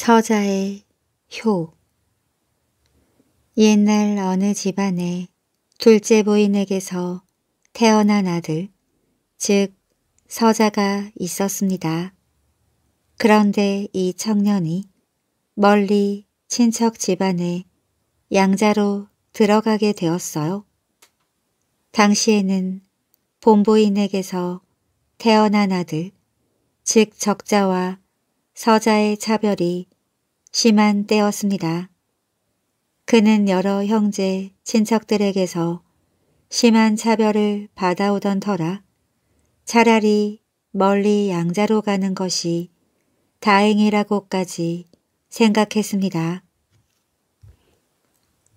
서자의 효 옛날 어느 집안에 둘째 부인에게서 태어난 아들, 즉 서자가 있었습니다. 그런데 이 청년이 멀리 친척 집안에 양자로 들어가게 되었어요. 당시에는 본부인에게서 태어난 아들, 즉 적자와 서자의 차별이 심한 때였습니다. 그는 여러 형제, 친척들에게서 심한 차별을 받아오던 터라 차라리 멀리 양자로 가는 것이 다행이라고까지 생각했습니다.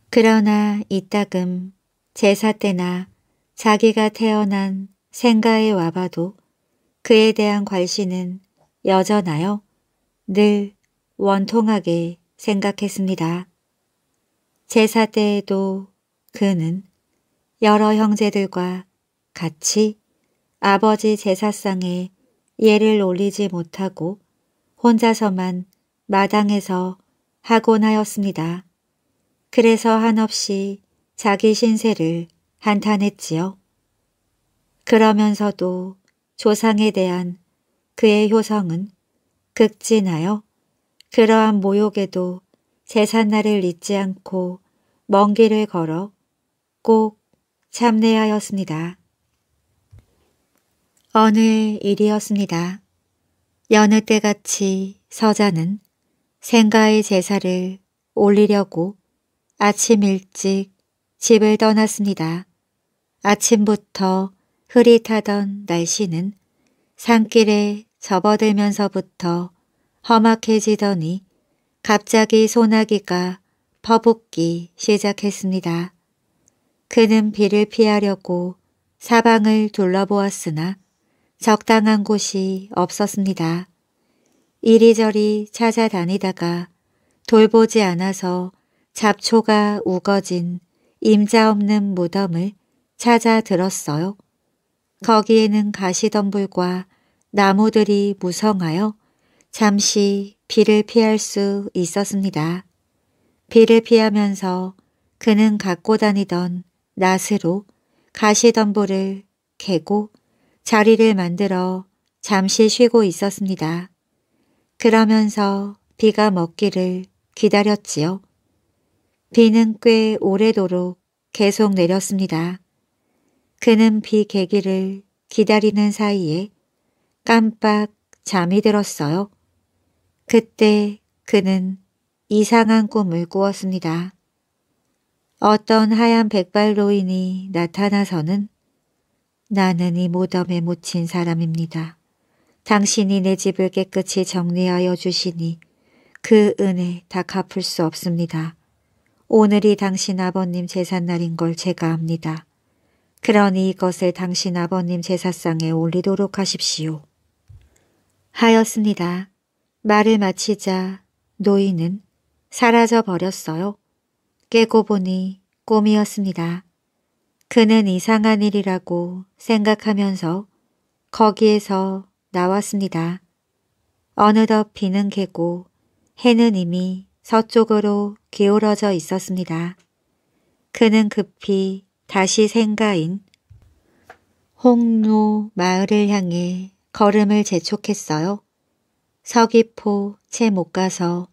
그러나 이따금 제사 때나 자기가 태어난 생가에 와봐도 그에 대한 관심은 여전하여 늘 원통하게 생각했습니다. 제사 때에도 그는 여러 형제들과 같이 아버지 제사상에 예를 올리지 못하고 혼자서만 마당에서 하곤 하였습니다. 그래서 한없이 자기 신세를 한탄했지요. 그러면서도 조상에 대한 그의 효성은 극진하여 그러한 모욕에도 제삿날을 잊지 않고 먼 길을 걸어 꼭 참내하였습니다. 어느 일이었습니다. 여느 때같이 서자는 생가의 제사를 올리려고 아침 일찍 집을 떠났습니다. 아침부터 흐릿하던 날씨는 산길에 접어들면서부터 험악해지더니 갑자기 소나기가 퍼붓기 시작했습니다. 그는 비를 피하려고 사방을 둘러보았으나 적당한 곳이 없었습니다. 이리저리 찾아다니다가 돌보지 않아서 잡초가 우거진 임자 없는 무덤을 찾아 들었어요. 거기에는 가시덤불과 나무들이 무성하여 잠시 비를 피할 수 있었습니다. 비를 피하면서 그는 갖고 다니던 낫으로 가시덤불을 개고 자리를 만들어 잠시 쉬고 있었습니다. 그러면서 비가 먹기를 기다렸지요. 비는 꽤 오래도록 계속 내렸습니다. 그는 비개기를 기다리는 사이에 깜빡 잠이 들었어요. 그때 그는 이상한 꿈을 꾸었습니다. 어떤 하얀 백발 노인이 나타나서는 나는 이 모덤에 묻힌 사람입니다. 당신이 내 집을 깨끗이 정리하여 주시니 그 은혜 다 갚을 수 없습니다. 오늘이 당신 아버님 제삿날인 걸 제가 압니다. 그러니 이것을 당신 아버님 제사상에 올리도록 하십시오. 하였습니다. 말을 마치자 노인은 사라져 버렸어요. 깨고 보니 꿈이었습니다. 그는 이상한 일이라고 생각하면서 거기에서 나왔습니다. 어느덧 비는 개고 해는 이미 서쪽으로 기울어져 있었습니다. 그는 급히 다시 생가인 홍로 마을을 향해 걸음을 재촉했어요. 서귀포 채 못 가서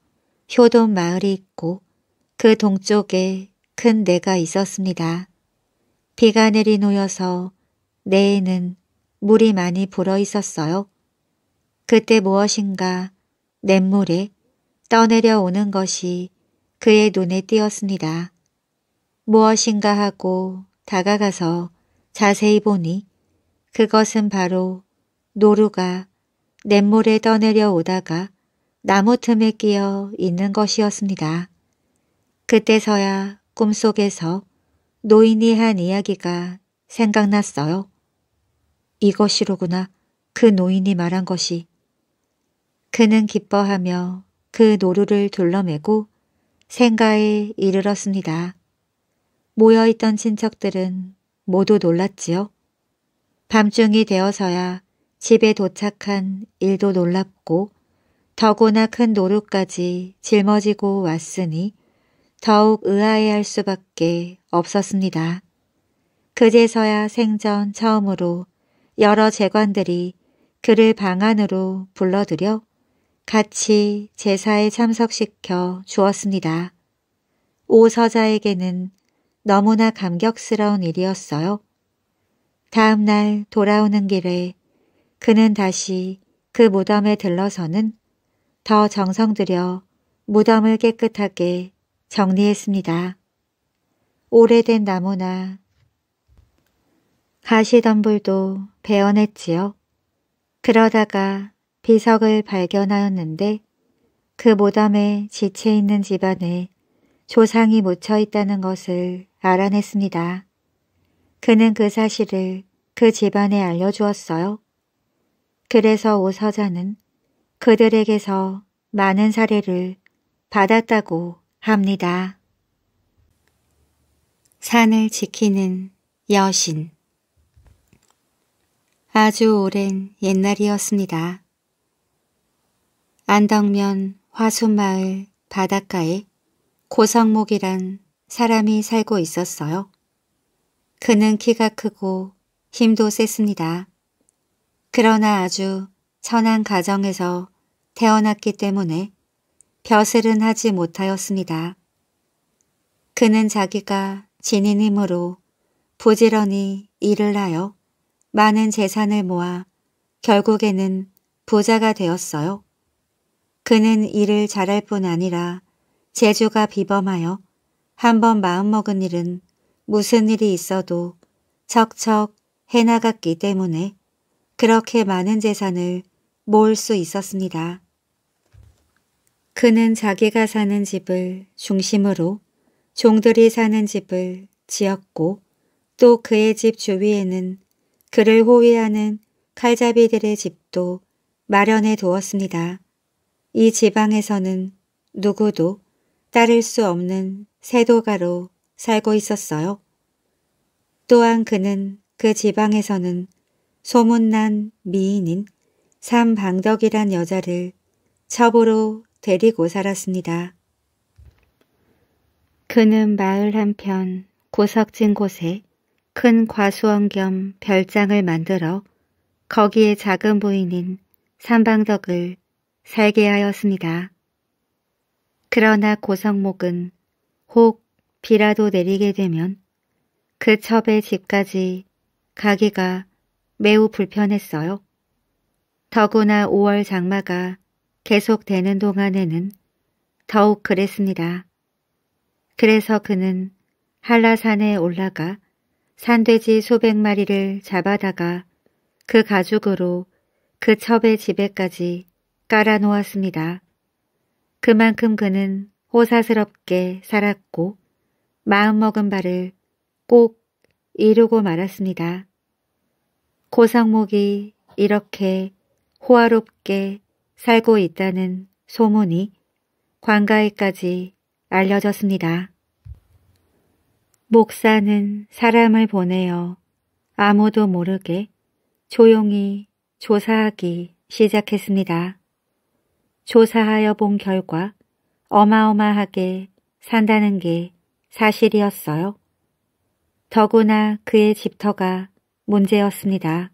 효돈 마을이 있고 그 동쪽에 큰 내가 있었습니다. 비가 내리 놓여서 내에는 물이 많이 불어 있었어요. 그때 무엇인가 냇물에 떠내려 오는 것이 그의 눈에 띄었습니다. 무엇인가 하고 다가가서 자세히 보니 그것은 바로 노루가 냇물에 떠내려 오다가 나무 틈에 끼어 있는 것이었습니다. 그때서야 꿈속에서 노인이 한 이야기가 생각났어요. 이것이로구나 그 노인이 말한 것이. 그는 기뻐하며 그 노루를 둘러매고 생가에 이르렀습니다. 모여있던 친척들은 모두 놀랐지요. 밤중이 되어서야 집에 도착한 일도 놀랍고 더구나 큰 노루까지 짊어지고 왔으니 더욱 의아해할 수밖에 없었습니다. 그제서야 생전 처음으로 여러 재관들이 그를 방 안으로 불러들여 같이 제사에 참석시켜 주었습니다. 오 서자에게는 너무나 감격스러운 일이었어요. 다음 날 돌아오는 길에 그는 다시 그 무덤에 들러서는 더 정성 들여 무덤을 깨끗하게 정리했습니다. 오래된 나무나 가시덤불도 배어냈지요 그러다가 비석을 발견하였는데 그 모담에 지체 있는 집안에 조상이 묻혀 있다는 것을 알아냈습니다. 그는 그 사실을 그 집안에 알려주었어요. 그래서 오 서자는 그들에게서 많은 사례를 받았다고 합니다. 산을 지키는 여신 아주 오랜 옛날이었습니다. 안덕면 화순마을 바닷가에 고성목이란 사람이 살고 있었어요. 그는 키가 크고 힘도 셌습니다. 그러나 아주 선한 가정에서 태어났기 때문에 벼슬은 하지 못하였습니다. 그는 자기가 지닌 힘으로 부지런히 일을 하여 많은 재산을 모아 결국에는 부자가 되었어요. 그는 일을 잘할 뿐 아니라 재주가 비범하여 한번 마음먹은 일은 무슨 일이 있어도 척척 해나갔기 때문에 그렇게 많은 재산을 모을 수 있었습니다. 그는 자기가 사는 집을 중심으로 종들이 사는 집을 지었고 또 그의 집 주위에는 그를 호위하는 칼잡이들의 집도 마련해 두었습니다. 이 지방에서는 누구도 따를 수 없는 세도가로 살고 있었어요. 또한 그는 그 지방에서는 소문난 미인인 삼방덕이란 여자를 첩으로 데리고 살았습니다. 그는 마을 한편 고석진 곳에 큰 과수원 겸 별장을 만들어 거기에 작은 부인인 삼방덕을 살게 하였습니다. 그러나 고성목은 혹 비라도 내리게 되면 그 첩의 집까지 가기가 매우 불편했어요. 더구나 5월 장마가 계속되는 동안에는 더욱 그랬습니다. 그래서 그는 한라산에 올라가 산돼지 수백 마리를 잡아다가 그 가죽으로 그 첩의 집에까지 깔아놓았습니다. 그만큼 그는 호사스럽게 살았고 마음먹은 바를 꼭 이루고 말았습니다. 고상목이 이렇게 호화롭게 살고 있다는 소문이 관가에까지 알려졌습니다. 목사는 사람을 보내어 아무도 모르게 조용히 조사하기 시작했습니다. 조사하여 본 결과 어마어마하게 산다는 게 사실이었어요. 더구나 그의 집터가 문제였습니다.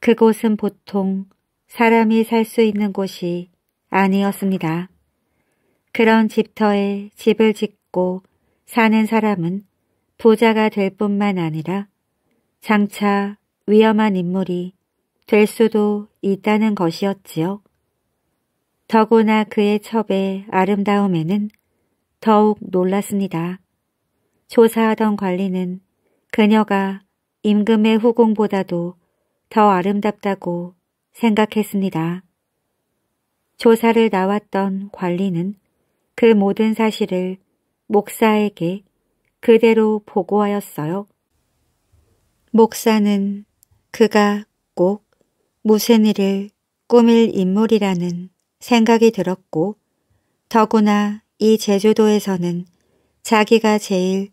그곳은 보통 사람이 살 수 있는 곳이 아니었습니다. 그런 집터에 집을 짓고 사는 사람은 부자가 될 뿐만 아니라 장차 위험한 인물이 될 수도 있다는 것이었지요. 더구나 그의 첩의 아름다움에는 더욱 놀랐습니다. 조사하던 관리는 그녀가 임금의 후궁보다도 더 아름답다고 생각했습니다. 조사를 나왔던 관리는 그 모든 사실을 목사에게 그대로 보고하였어요. 목사는 그가 꼭 무슨 일을 꾸밀 인물이라는 생각이 들었고 더구나 이 제주도에서는 자기가 제일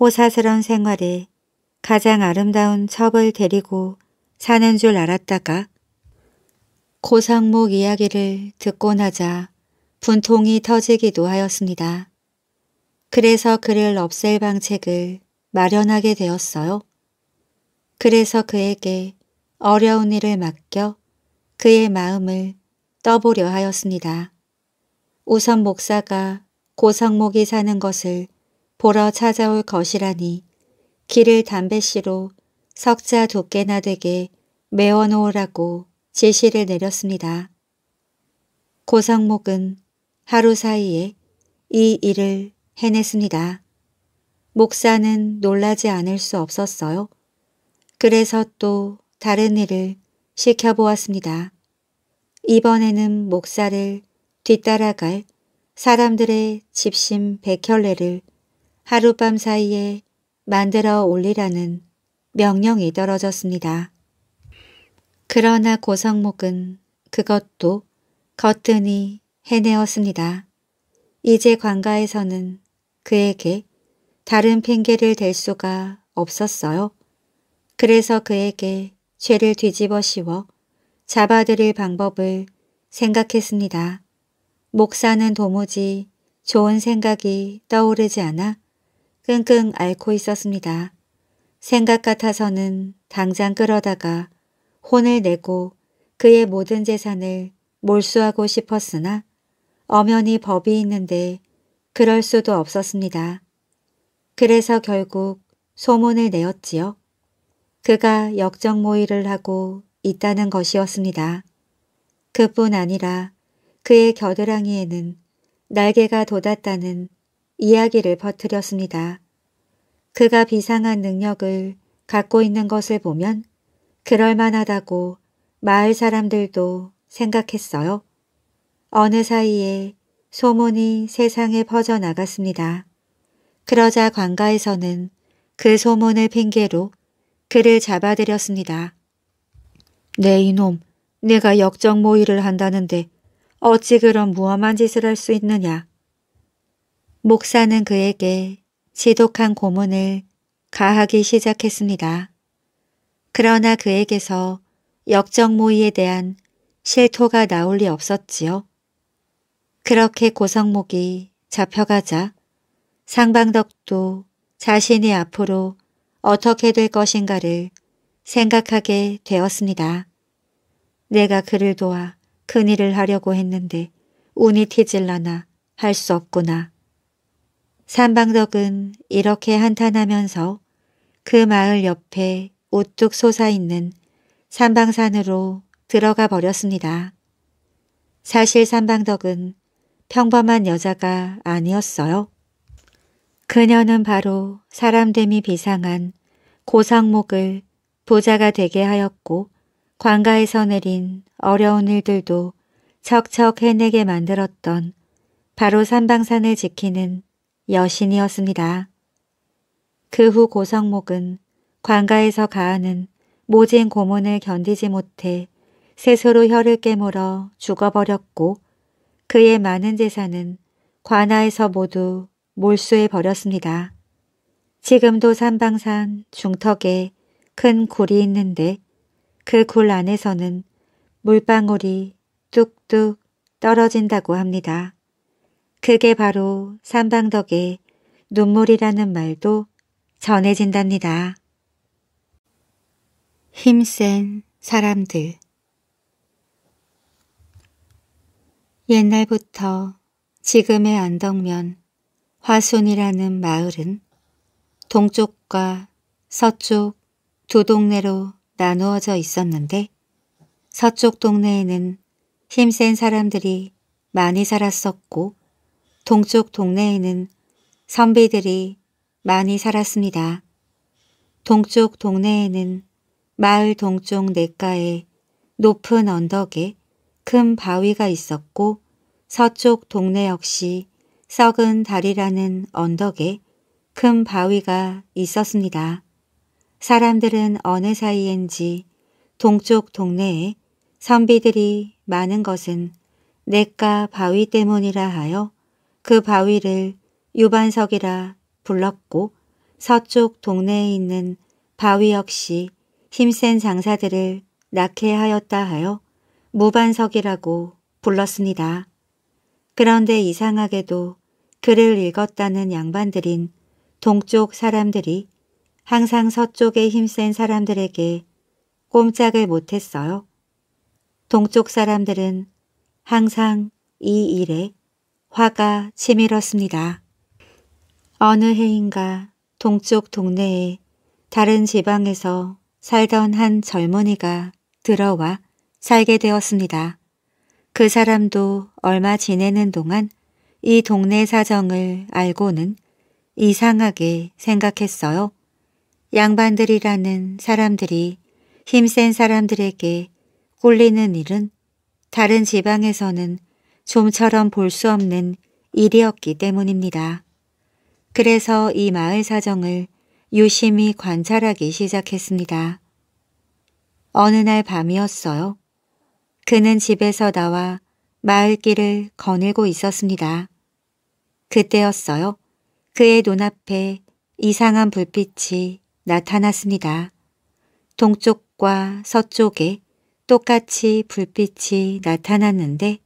호사스런 생활에 가장 아름다운 첩을 데리고 사는 줄 알았다가 고상목 이야기를 듣고 나자 분통이 터지기도 하였습니다. 그래서 그를 없앨 방책을 마련하게 되었어요. 그래서 그에게 어려운 일을 맡겨 그의 마음을 떠보려 하였습니다. 우선 목사가 고상목이 사는 것을 보러 찾아올 것이라니 길을 담배씨로 석자 두께나 되게 메워놓으라고 지시를 내렸습니다. 고성목은 하루 사이에 이 일을 해냈습니다. 목사는 놀라지 않을 수 없었어요. 그래서 또 다른 일을 시켜보았습니다. 이번에는 목사를 뒤따라갈 사람들의 집심 백혈례를 하룻밤 사이에 만들어 올리라는 명령이 떨어졌습니다. 그러나 고성목은 그것도 거뜬히 해내었습니다. 이제 관가에서는 그에게 다른 핑계를 댈 수가 없었어요. 그래서 그에게 죄를 뒤집어 씌워 잡아들일 방법을 생각했습니다. 목사는 도무지 좋은 생각이 떠오르지 않아 끙끙 앓고 있었습니다. 생각 같아서는 당장 끌어다가 혼을 내고 그의 모든 재산을 몰수하고 싶었으나 엄연히 법이 있는데 그럴 수도 없었습니다. 그래서 결국 소문을 내었지요. 그가 역정 모의를 하고 있다는 것이었습니다. 그뿐 아니라 그의 겨드랑이에는 날개가 돋았다는 이야기를 퍼뜨렸습니다. 그가 비상한 능력을 갖고 있는 것을 보면 그럴만하다고 마을 사람들도 생각했어요. 어느 사이에 소문이 세상에 퍼져나갔습니다. 그러자 관가에서는 그 소문을 핑계로 그를 잡아들였습니다. 네 이놈, 내가 역적 모의를 한다는데 어찌 그런 무엄한 짓을 할 수 있느냐? 목사는 그에게 지독한 고문을 가하기 시작했습니다. 그러나 그에게서 역정모의에 대한 실토가 나올 리 없었지요. 그렇게 고성목이 잡혀가자 상방덕도 자신이 앞으로 어떻게 될 것인가를 생각하게 되었습니다. 내가 그를 도와 큰 일을 하려고 했는데 운이 티질라나 할 수 없구나. 산방덕은 이렇게 한탄하면서 그 마을 옆에 우뚝 솟아있는 산방산으로 들어가 버렸습니다. 사실 산방덕은 평범한 여자가 아니었어요. 그녀는 바로 사람됨이 비상한 고상목을 부자가 되게 하였고 관가에서 내린 어려운 일들도 척척 해내게 만들었던 바로 산방산을 지키는 여신이었습니다. 그 후 고성목은 관가에서 가하는 모진 고문을 견디지 못해 스스로 혀를 깨물어 죽어버렸고 그의 많은 재산은 관하에서 모두 몰수해 버렸습니다. 지금도 산방산 중턱에 큰 굴이 있는데 그 굴 안에서는 물방울이 뚝뚝 떨어진다고 합니다. 그게 바로 삼방덕의 눈물이라는 말도 전해진답니다. 힘센 사람들 옛날부터 지금의 안덕면 화순이라는 마을은 동쪽과 서쪽 두 동네로 나누어져 있었는데 서쪽 동네에는 힘센 사람들이 많이 살았었고 동쪽 동네에는 선비들이 많이 살았습니다. 동쪽 동네에는 마을 동쪽 내가에 높은 언덕에 큰 바위가 있었고 서쪽 동네 역시 썩은 다리라는 언덕에 큰 바위가 있었습니다. 사람들은 어느 사이인지 동쪽 동네에 선비들이 많은 것은 내가 바위 때문이라 하여 그 바위를 유반석이라 불렀고 서쪽 동네에 있는 바위 역시 힘센 장사들을 낳게 하였다 하여 무반석이라고 불렀습니다. 그런데 이상하게도 글을 읽었다는 양반들인 동쪽 사람들이 항상 서쪽에 힘센 사람들에게 꼼짝을 못했어요. 동쪽 사람들은 항상 이 일에 화가 치밀었습니다. 어느 해인가 동쪽 동네에 다른 지방에서 살던 한 젊은이가 들어와 살게 되었습니다. 그 사람도 얼마 지내는 동안 이 동네 사정을 알고는 이상하게 생각했어요. 양반들이라는 사람들이 힘센 사람들에게 꿀리는 일은 다른 지방에서는 좀처럼 볼 수 없는 일이었기 때문입니다. 그래서 이 마을 사정을 유심히 관찰하기 시작했습니다. 어느 날 밤이었어요. 그는 집에서 나와 마을길을 거닐고 있었습니다. 그때였어요. 그의 눈앞에 이상한 불빛이 나타났습니다. 동쪽과 서쪽에 똑같이 불빛이 나타났는데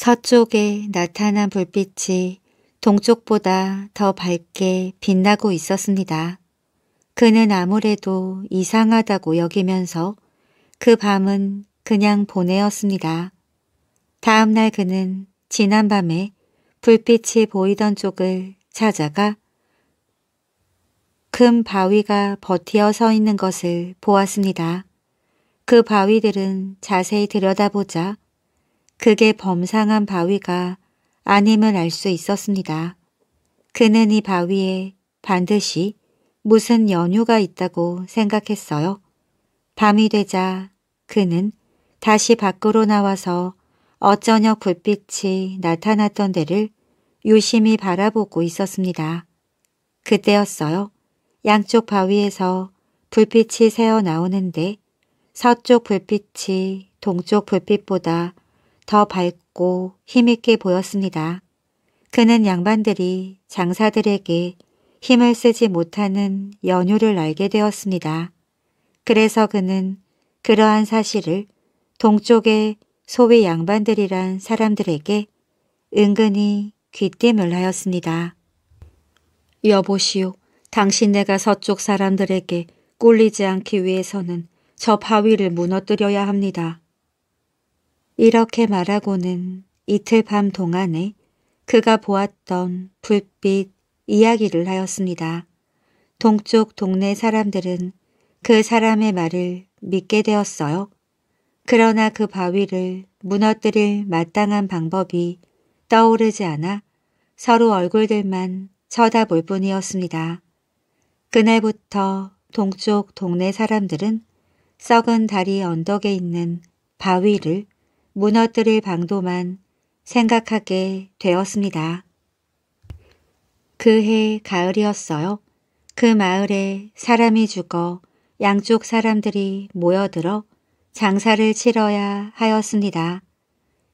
서쪽에 나타난 불빛이 동쪽보다 더 밝게 빛나고 있었습니다. 그는 아무래도 이상하다고 여기면서 그 밤은 그냥 보내었습니다. 다음날 그는 지난밤에 불빛이 보이던 쪽을 찾아가 큰 바위가 버티어 서 있는 것을 보았습니다. 그 바위들은 자세히 들여다보자 그게 범상한 바위가 아님을 알 수 있었습니다. 그는 이 바위에 반드시 무슨 연유가 있다고 생각했어요. 밤이 되자 그는 다시 밖으로 나와서 어쩌녁 불빛이 나타났던 데를 유심히 바라보고 있었습니다. 그때였어요. 양쪽 바위에서 불빛이 새어 나오는데 서쪽 불빛이 동쪽 불빛보다 더 밝고 힘있게 보였습니다. 그는 양반들이 장사들에게 힘을 쓰지 못하는 연유를 알게 되었습니다. 그래서 그는 그러한 사실을 동쪽의 소위 양반들이란 사람들에게 은근히 귀띔을 하였습니다. 여보시오, 당신 네가 서쪽 사람들에게 꿀리지 않기 위해서는 저 바위를 무너뜨려야 합니다. 이렇게 말하고는 이틀 밤 동안에 그가 보았던 불빛 이야기를 하였습니다. 동쪽 동네 사람들은 그 사람의 말을 믿게 되었어요. 그러나 그 바위를 무너뜨릴 마땅한 방법이 떠오르지 않아 서로 얼굴들만 쳐다볼 뿐이었습니다. 그날부터 동쪽 동네 사람들은 썩은 다리 언덕에 있는 바위를 무너뜨릴 방도만 생각하게 되었습니다. 그 해 가을이었어요. 그 마을에 사람이 죽어 양쪽 사람들이 모여들어 장사를 치러야 하였습니다.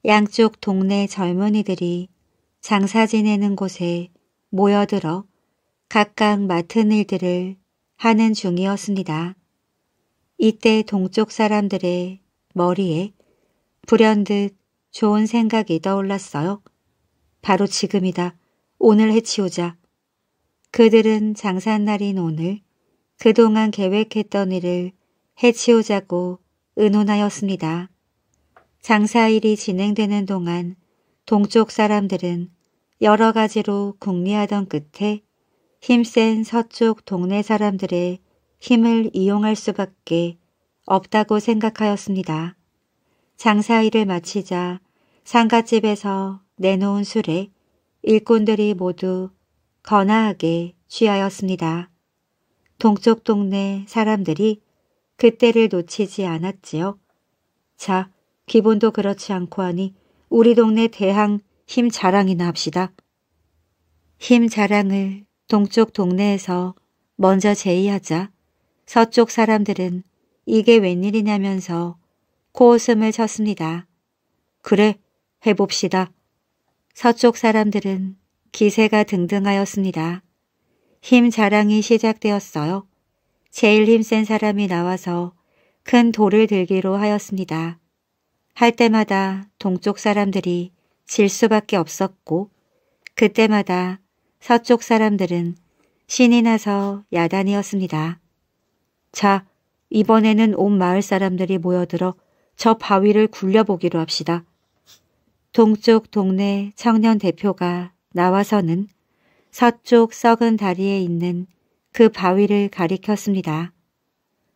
양쪽 동네 젊은이들이 장사 지내는 곳에 모여들어 각각 맡은 일들을 하는 중이었습니다. 이때 동쪽 사람들의 머리에 불현듯 좋은 생각이 떠올랐어요. 바로 지금이다. 오늘 해치우자. 그들은 장사날인 오늘 그동안 계획했던 일을 해치우자고 의논하였습니다. 장사일이 진행되는 동안 동쪽 사람들은 여러 가지로 궁리하던 끝에 힘센 서쪽 동네 사람들의 힘을 이용할 수밖에 없다고 생각하였습니다. 장사일을 마치자 상갓집에서 내놓은 술에 일꾼들이 모두 거나하게 취하였습니다. 동쪽 동네 사람들이 그때를 놓치지 않았지요. 자, 기본도 그렇지 않고 하니 우리 동네 대항 힘 자랑이나 합시다. 힘 자랑을 동쪽 동네에서 먼저 제의하자 서쪽 사람들은 이게 웬일이냐면서 코웃음을 쳤습니다. 그래, 해봅시다. 서쪽 사람들은 기세가 등등하였습니다. 힘 자랑이 시작되었어요. 제일 힘센 사람이 나와서 큰 돌을 들기로 하였습니다. 할 때마다 동쪽 사람들이 질 수밖에 없었고 그때마다 서쪽 사람들은 신이 나서 야단이었습니다. 자, 이번에는 온 마을 사람들이 모여들어 저 바위를 굴려보기로 합시다. 동쪽 동네 청년 대표가 나와서는 서쪽 썩은 다리에 있는 그 바위를 가리켰습니다.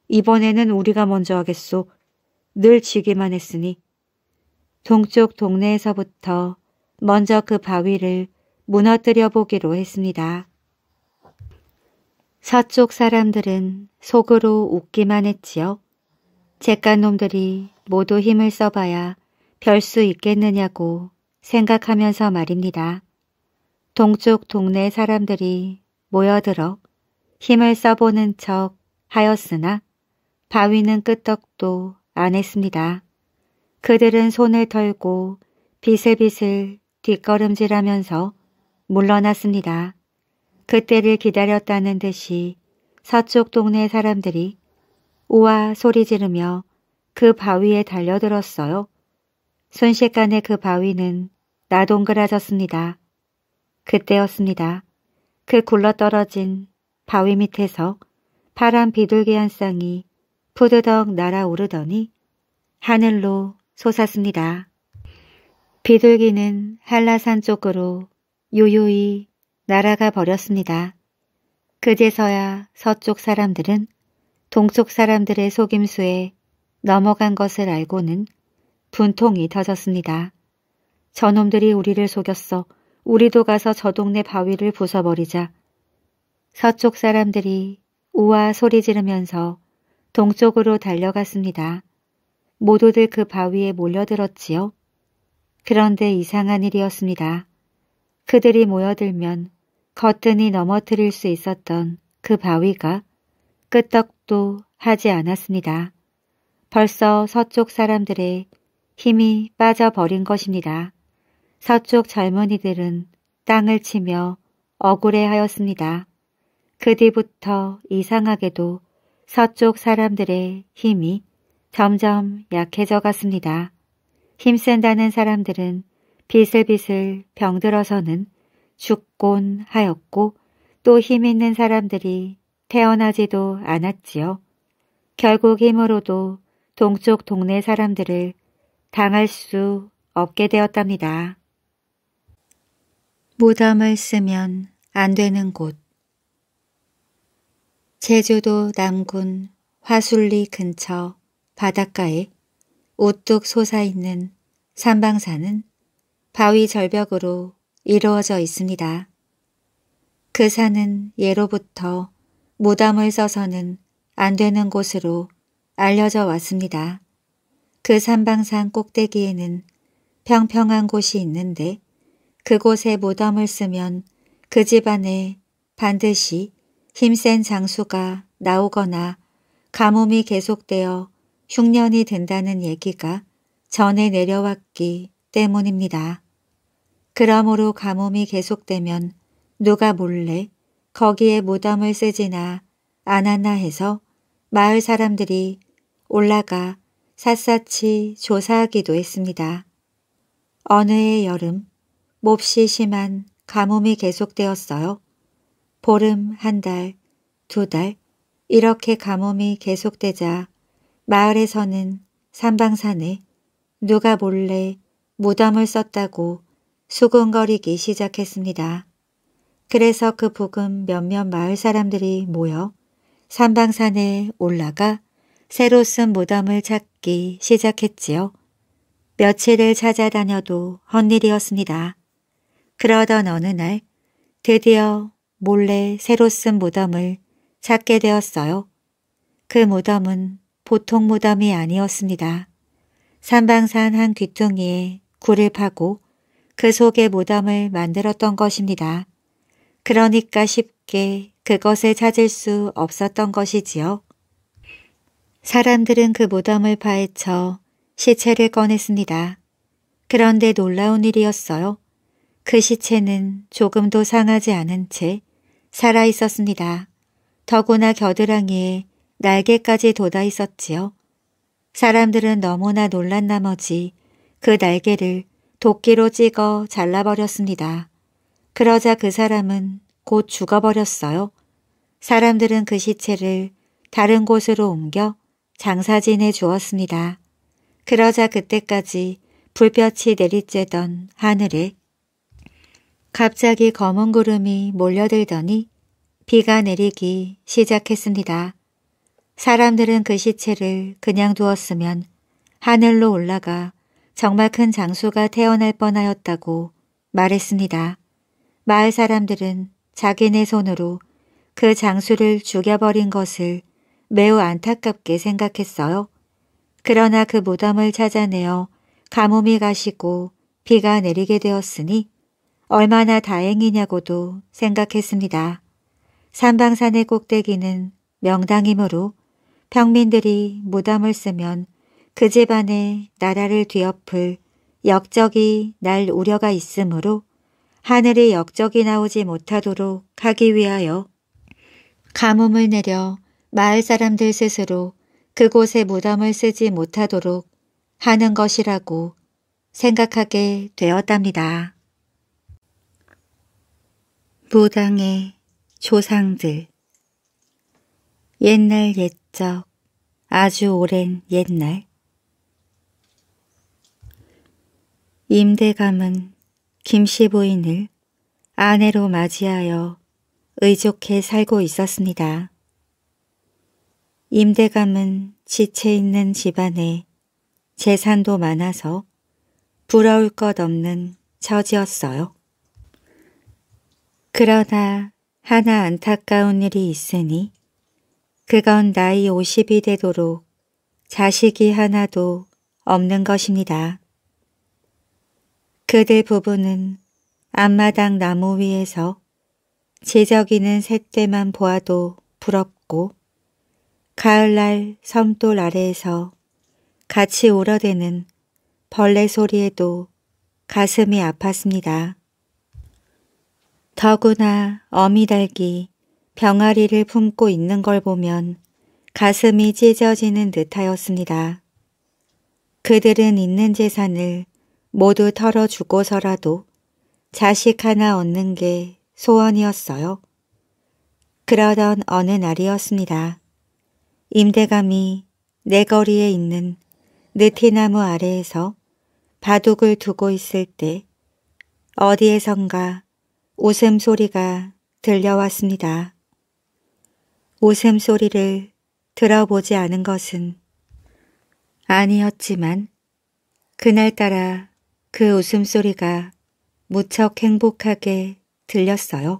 이번에는 우리가 먼저 하겠소. 늘 지기만 했으니. 동쪽 동네에서부터 먼저 그 바위를 무너뜨려 보기로 했습니다. 서쪽 사람들은 속으로 웃기만 했지요. 재간 놈들이 모두 힘을 써봐야 별 수 있겠느냐고 생각하면서 말입니다. 동쪽 동네 사람들이 모여들어 힘을 써보는 척 하였으나 바위는 끄떡도 안 했습니다. 그들은 손을 털고 비슬비슬 뒷걸음질하면서 물러났습니다. 그때를 기다렸다는 듯이 서쪽 동네 사람들이 우와 소리 지르며 그 바위에 달려들었어요. 순식간에 그 바위는 나동그라졌습니다. 그때였습니다. 그 굴러떨어진 바위 밑에서 파란 비둘기 한 쌍이 푸드덕 날아오르더니 하늘로 솟았습니다. 비둘기는 한라산 쪽으로 유유히 날아가 버렸습니다. 그제서야 서쪽 사람들은 동쪽 사람들의 속임수에 넘어간 것을 알고는 분통이 터졌습니다. 저놈들이 우리를 속였어. 우리도 가서 저 동네 바위를 부숴버리자. 서쪽 사람들이 우와 소리 지르면서 동쪽으로 달려갔습니다. 모두들 그 바위에 몰려들었지요. 그런데 이상한 일이었습니다. 그들이 모여들면 거뜬히 넘어뜨릴 수 있었던 그 바위가 끄떡도 하지 않았습니다. 벌써 서쪽 사람들의 힘이 빠져버린 것입니다. 서쪽 젊은이들은 땅을 치며 억울해하였습니다. 그 뒤부터 이상하게도 서쪽 사람들의 힘이 점점 약해져 갔습니다. 힘센다는 사람들은 비슬비슬 병들어서는 죽곤 하였고 또 힘있는 사람들이 태어나지도 않았지요. 결국 힘으로도 동쪽 동네 사람들을 당할 수 없게 되었답니다. 무덤을 쓰면 안 되는 곳 제주도 남군 화술리 근처 바닷가에 우뚝 솟아있는 산방산은 바위 절벽으로 이루어져 있습니다. 그 산은 예로부터 무덤을 써서는 안 되는 곳으로 알려져 왔습니다. 그 산방산 꼭대기에는 평평한 곳이 있는데 그곳에 무덤을 쓰면 그 집안에 반드시 힘센 장수가 나오거나 가뭄이 계속되어 흉년이 된다는 얘기가 전에 내려왔기 때문입니다. 그러므로 가뭄이 계속되면 누가 몰래 거기에 무덤을 쓰지나 않았나 해서 마을 사람들이 올라가 샅샅이 조사하기도 했습니다. 어느 해 여름 몹시 심한 가뭄이 계속되었어요. 보름 한 달, 두 달, 이렇게 가뭄이 계속되자 마을에서는 산방산에 누가 몰래 무덤을 썼다고 수근거리기 시작했습니다. 그래서 그 복음 몇몇 마을 사람들이 모여 산방산에 올라가 새로 쓴무덤을 찾기 시작했지요. 며칠을 찾아다녀도 헛일이었습니다. 그러던 어느 날 드디어 몰래 새로 쓴무덤을 찾게 되었어요. 그무덤은 보통 무덤이 아니었습니다. 산방산 한 귀퉁이에 굴을 파고 그 속에 무덤을 만들었던 것입니다. 그러니까 쉽게 그것을 찾을 수 없었던 것이지요. 사람들은 그 무덤을 파헤쳐 시체를 꺼냈습니다. 그런데 놀라운 일이었어요. 그 시체는 조금도 상하지 않은 채 살아 있었습니다. 더구나 겨드랑이에 날개까지 돋아 있었지요. 사람들은 너무나 놀란 나머지 그 날개를 도끼로 찍어 잘라버렸습니다. 그러자 그 사람은 곧 죽어버렸어요. 사람들은 그 시체를 다른 곳으로 옮겨 장사진에 주었습니다. 그러자 그때까지 불볕이 내리쬐던 하늘에 갑자기 검은 구름이 몰려들더니 비가 내리기 시작했습니다. 사람들은 그 시체를 그냥 두었으면 하늘로 올라가 정말 큰 장수가 태어날 뻔하였다고 말했습니다. 마을 사람들은 자기네 손으로 그 장수를 죽여버린 것을 매우 안타깝게 생각했어요. 그러나 그 무덤을 찾아내어 가뭄이 가시고 비가 내리게 되었으니 얼마나 다행이냐고도 생각했습니다. 산방산의 꼭대기는 명당이므로 평민들이 무덤을 쓰면 그집안의 나라를 뒤엎을 역적이 날 우려가 있으므로 하늘의 역적이 나오지 못하도록 하기 위하여 가뭄을 내려 마을 사람들 스스로 그곳에 무덤을 쓰지 못하도록 하는 것이라고 생각하게 되었답니다. 무당의 조상들 옛날 옛적 아주 오랜 옛날 임대감은 김씨 부인을 아내로 맞이하여 의족해 살고 있었습니다. 임대감은 지체있는 집안에 재산도 많아서 부러울 것 없는 처지였어요. 그러나 하나 안타까운 일이 있으니 그건 나이 50이 되도록 자식이 하나도 없는 것입니다. 그들 부부는 앞마당 나무 위에서 지저귀는 새때만 보아도 부럽고 가을날 섬돌 아래에서 같이 울어대는 벌레 소리에도 가슴이 아팠습니다. 더구나 어미달기 병아리를 품고 있는 걸 보면 가슴이 찢어지는 듯하였습니다. 그들은 있는 재산을 모두 털어주고서라도 자식 하나 얻는 게 소원이었어요. 그러던 어느 날이었습니다. 임대감이 내 거리에 있는 느티나무 아래에서 바둑을 두고 있을 때 어디에선가 웃음소리가 들려왔습니다. 웃음소리를 들어보지 않은 것은 아니었지만 그날따라 그 웃음소리가 무척 행복하게 들렸어요.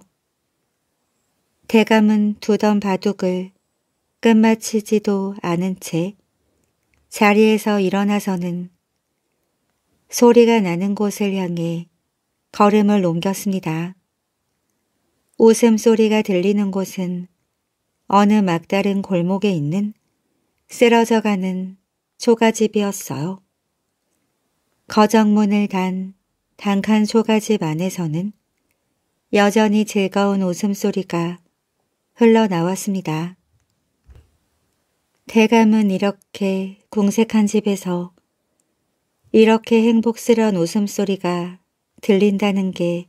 대감은 두던 바둑을 끝마치지도 않은 채 자리에서 일어나서는 소리가 나는 곳을 향해 걸음을 옮겼습니다. 웃음소리가 들리는 곳은 어느 막다른 골목에 있는 쓰러져가는 초가집이었어요. 거정문을 단 단칸 소가집 안에서는 여전히 즐거운 웃음소리가 흘러나왔습니다. 대감은 이렇게 궁색한 집에서 이렇게 행복스러운 웃음소리가 들린다는 게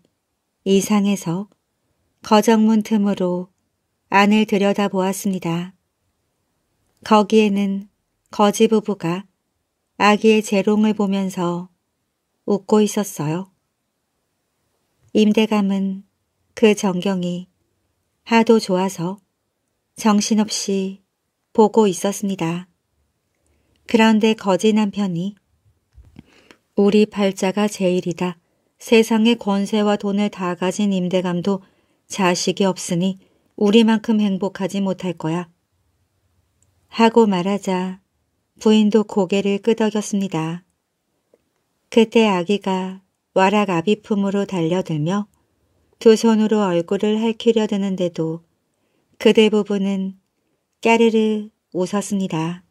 이상해서 거정문 틈으로 안을 들여다보았습니다. 거기에는 거지 부부가 아기의 재롱을 보면서 웃고 있었어요. 임대감은 그 전경이 하도 좋아서 정신없이 보고 있었습니다. 그런데 거지 남편이 우리 팔자가 제일이다. 세상의 권세와 돈을 다 가진 임대감도 자식이 없으니 우리만큼 행복하지 못할 거야. 하고 말하자 부인도 고개를 끄덕였습니다. 그때 아기가 와락 아비품으로 달려들며 두 손으로 얼굴을 핥히려 드는데도 그대 부부는 까르르 웃었습니다.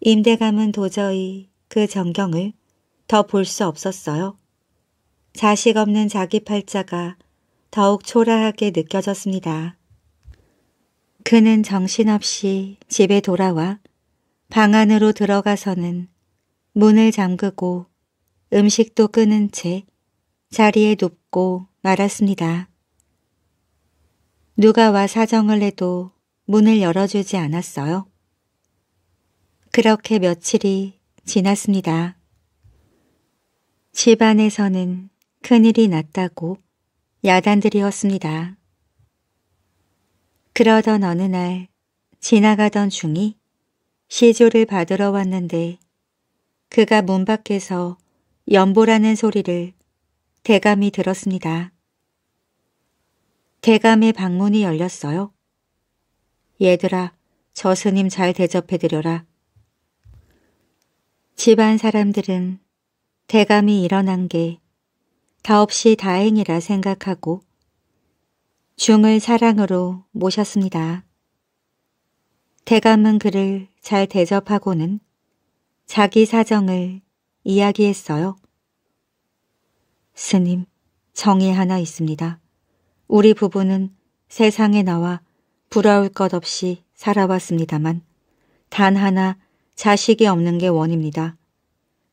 임대감은 도저히 그 전경을 더 볼 수 없었어요. 자식 없는 자기 팔자가 더욱 초라하게 느껴졌습니다. 그는 정신없이 집에 돌아와 방 안으로 들어가서는 문을 잠그고 음식도 끊은 채 자리에 눕고 말았습니다. 누가 와 사정을 해도 문을 열어주지 않았어요. 그렇게 며칠이 지났습니다. 집안에서는 큰일이 났다고 야단들이었습니다. 그러던 어느 날 지나가던 중이 시조를 받으러 왔는데 그가 문 밖에서 연보라는 소리를 대감이 들었습니다. 대감의 방문이 열렸어요. 얘들아, 저 스님 잘 대접해드려라. 집안 사람들은 대감이 일어난 게 다없이 다행이라 생각하고 중을 사랑으로 모셨습니다. 대감은 그를 잘 대접하고는 자기 사정을 이야기했어요. 스님, 정이 하나 있습니다. 우리 부부는 세상에 나와 부러울 것 없이 살아왔습니다만 단 하나 자식이 없는 게 원입니다.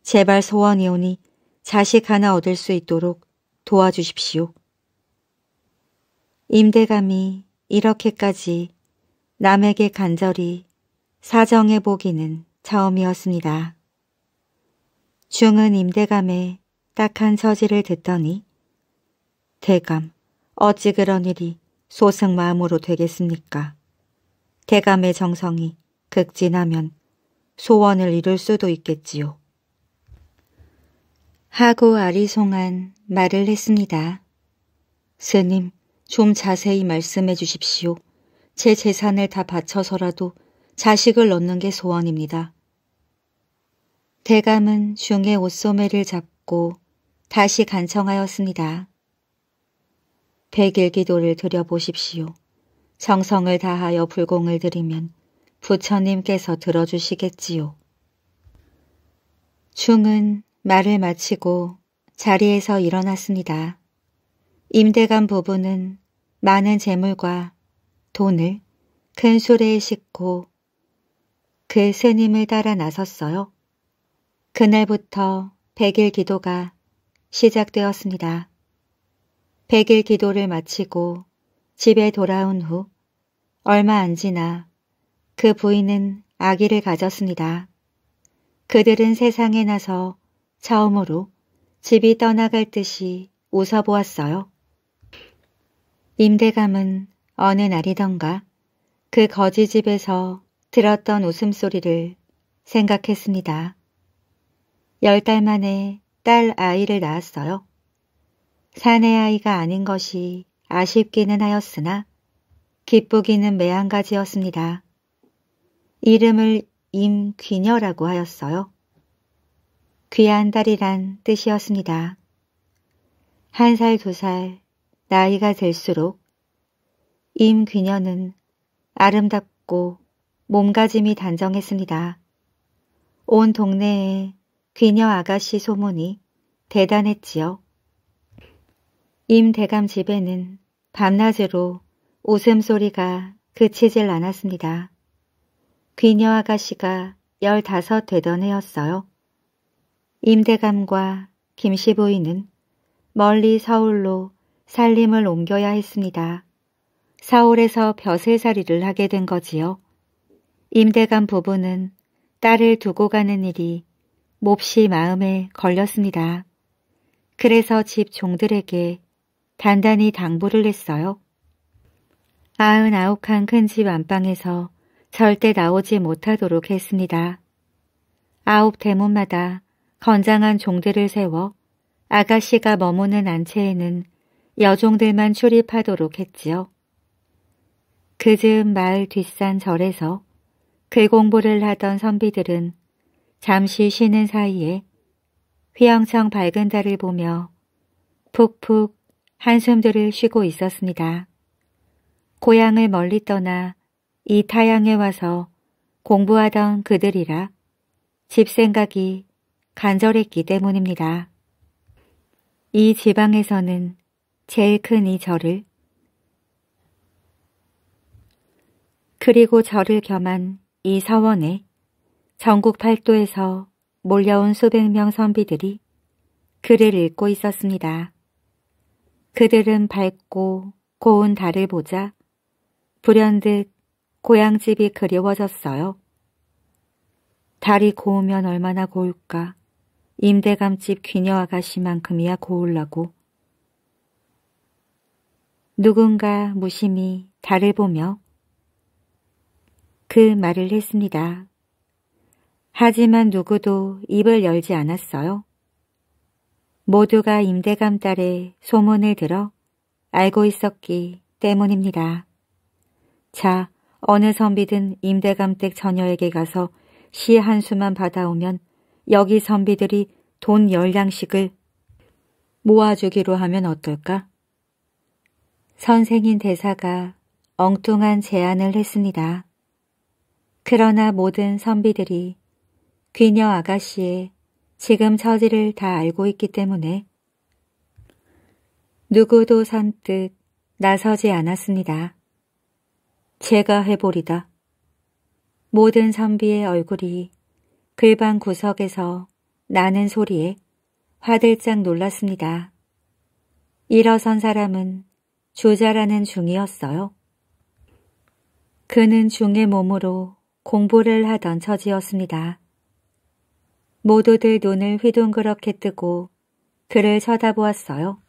제발 소원이오니 자식 하나 얻을 수 있도록 도와주십시오. 임대감이 이렇게까지 남에게 간절히 사정해 보기는 처음이었습니다. 중은 임대감에 딱한 서지를 듣더니 대감, 어찌 그런 일이 소승 마음으로 되겠습니까? 대감의 정성이 극진하면 소원을 이룰 수도 있겠지요. 하고 아리송한 말을 했습니다. 스님, 좀 자세히 말씀해 주십시오. 제 재산을 다 바쳐서라도 자식을 얻는 게 소원입니다. 대감은 중의 옷소매를 잡고 다시 간청하였습니다. 백일 기도를 드려보십시오. 정성을 다하여 불공을 드리면 부처님께서 들어주시겠지요. 중은 말을 마치고 자리에서 일어났습니다. 임대간 부부는 많은 재물과 돈을 큰 수레에 싣고 그 스님을 따라 나섰어요. 그날부터 100일 기도가 시작되었습니다. 100일 기도를 마치고 집에 돌아온 후 얼마 안 지나 그 부인은 아기를 가졌습니다. 그들은 세상에 나서 처음으로 집이 떠나갈 듯이 웃어보았어요. 임대감은 어느 날이던가 그 거지집에서 들었던 웃음소리를 생각했습니다. 열달 만에 딸 아이를 낳았어요. 사내 아이가 아닌 것이 아쉽기는 하였으나 기쁘기는 매한가지였습니다. 이름을 임귀녀라고 하였어요. 귀한 딸이란 뜻이었습니다. 한 살, 두 살, 나이가 들수록 임귀녀는 아름답고 몸가짐이 단정했습니다. 온 동네에 그녀 아가씨 소문이 대단했지요. 임 대감 집에는 밤낮으로 웃음소리가 그치질 않았습니다. 귀녀 아가씨가 열다섯 되던 해였어요. 임 대감과 김씨 부인은 멀리 서울로 살림을 옮겨야 했습니다. 서울에서 벼슬살이를 하게 된 거지요. 임대감 부부는 딸을 두고 가는 일이 몹시 마음에 걸렸습니다. 그래서 집 종들에게 단단히 당부를 했어요. 아흔아홉 칸큰 집 안방에서 절대 나오지 못하도록 했습니다. 아홉 대문마다 건장한 종들을 세워 아가씨가 머무는 안채에는 여종들만 출입하도록 했지요. 그 즈음 마을 뒷산 절에서 글공부를 하던 선비들은 잠시 쉬는 사이에 휘영청 밝은 달을 보며 푹푹 한숨들을 쉬고 있었습니다. 고향을 멀리 떠나 이 타향에 와서 공부하던 그들이라 집 생각이 간절했기 때문입니다. 이 지방에서는 제일 큰 이 절을 그리고 절을 겸한 이 서원에 전국 팔도에서 몰려온 수백 명 선비들이 글을 읽고 있었습니다. 그들은 밝고 고운 달을 보자 불현듯 고향집이 그리워졌어요. 달이 고우면 얼마나 고울까. 임대감집 귀녀 아가씨만큼이야 고울라고. 누군가 무심히 달을 보며 그 말을 했습니다. 하지만 누구도 입을 열지 않았어요. 모두가 임대감 딸의 소문을 들어 알고 있었기 때문입니다. 자, 어느 선비든 임대감댁 처녀에게 가서 시 한 수만 받아오면 여기 선비들이 돈 열량씩을 모아주기로 하면 어떨까? 선생인 대사가 엉뚱한 제안을 했습니다. 그러나 모든 선비들이 그녀 아가씨의 지금 처지를 다 알고 있기 때문에 누구도 선뜻 나서지 않았습니다. 제가 해보리다. 모든 선비의 얼굴이 글방 구석에서 나는 소리에 화들짝 놀랐습니다. 일어선 사람은 조자라는 중이었어요. 그는 중의 몸으로 공부를 하던 처지였습니다. 모두들 눈을 휘둥그렇게 뜨고 그를 쳐다보았어요.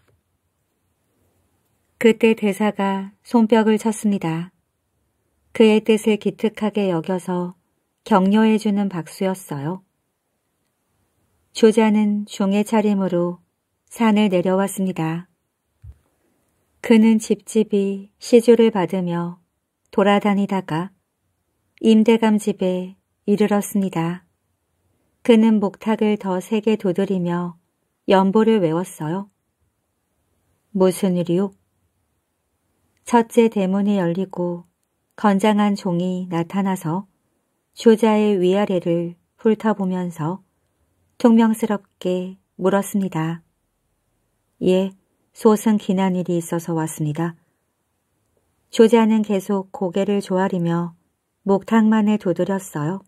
그때 대사가 손뼉을 쳤습니다. 그의 뜻을 기특하게 여겨서 격려해주는 박수였어요. 조자는 종의 차림으로 산을 내려왔습니다. 그는 집집이 시주를 받으며 돌아다니다가 임대감 집에 이르렀습니다. 그는 목탁을 더 세게 두드리며 연보를 외웠어요. 무슨 일이오 첫째 대문이 열리고 건장한 종이 나타나서 조자의 위아래를 훑어보면서 퉁명스럽게 물었습니다. 예, 소승 기난 일이 있어서 왔습니다. 조자는 계속 고개를 조아리며 목탁만을 두드렸어요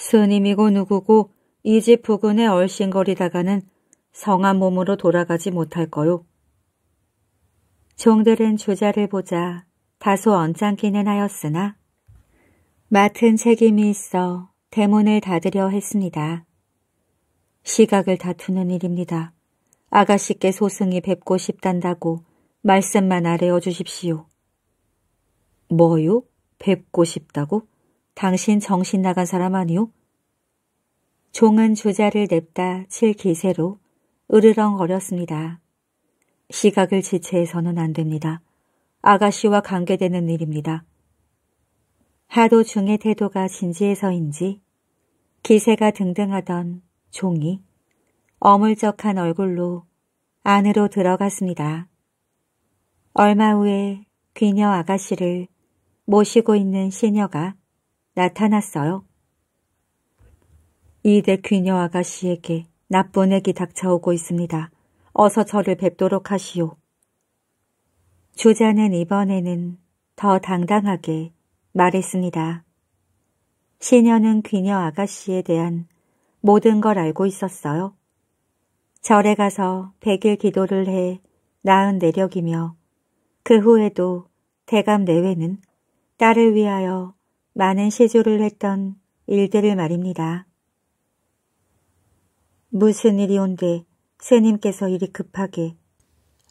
스님이고 누구고 이 집 부근에 얼씬거리다가는 성한 몸으로 돌아가지 못할 거요. 종들은 주자를 보자 다소 언짢기는 하였으나 맡은 책임이 있어 대문을 닫으려 했습니다. 시각을 다투는 일입니다. 아가씨께 소승이 뵙고 싶단다고 말씀만 아래어 주십시오. 뭐요? 뵙고 싶다고? 당신 정신 나간 사람 아니오? 종은 주자를 냅다 칠 기세로 으르렁거렸습니다. 시각을 지체해서는 안 됩니다. 아가씨와 관계되는 일입니다. 하도 중의 태도가 진지해서인지 기세가 등등하던 종이 어물쩍한 얼굴로 안으로 들어갔습니다. 얼마 후에 귀녀 아가씨를 모시고 있는 시녀가 나타났어요. 이대 귀녀 아가씨에게 나쁜 액이 닥쳐오고 있습니다. 어서 저를 뵙도록 하시오. 주자는 이번에는 더 당당하게 말했습니다. 시녀는 귀녀 아가씨에 대한 모든 걸 알고 있었어요. 절에 가서 백일 기도를 해나은 내력이며 그 후에도 대감 내외는 딸을 위하여 많은 시조를 했던 일들을 말입니다. 무슨 일이 온데 새님께서 이리 급하게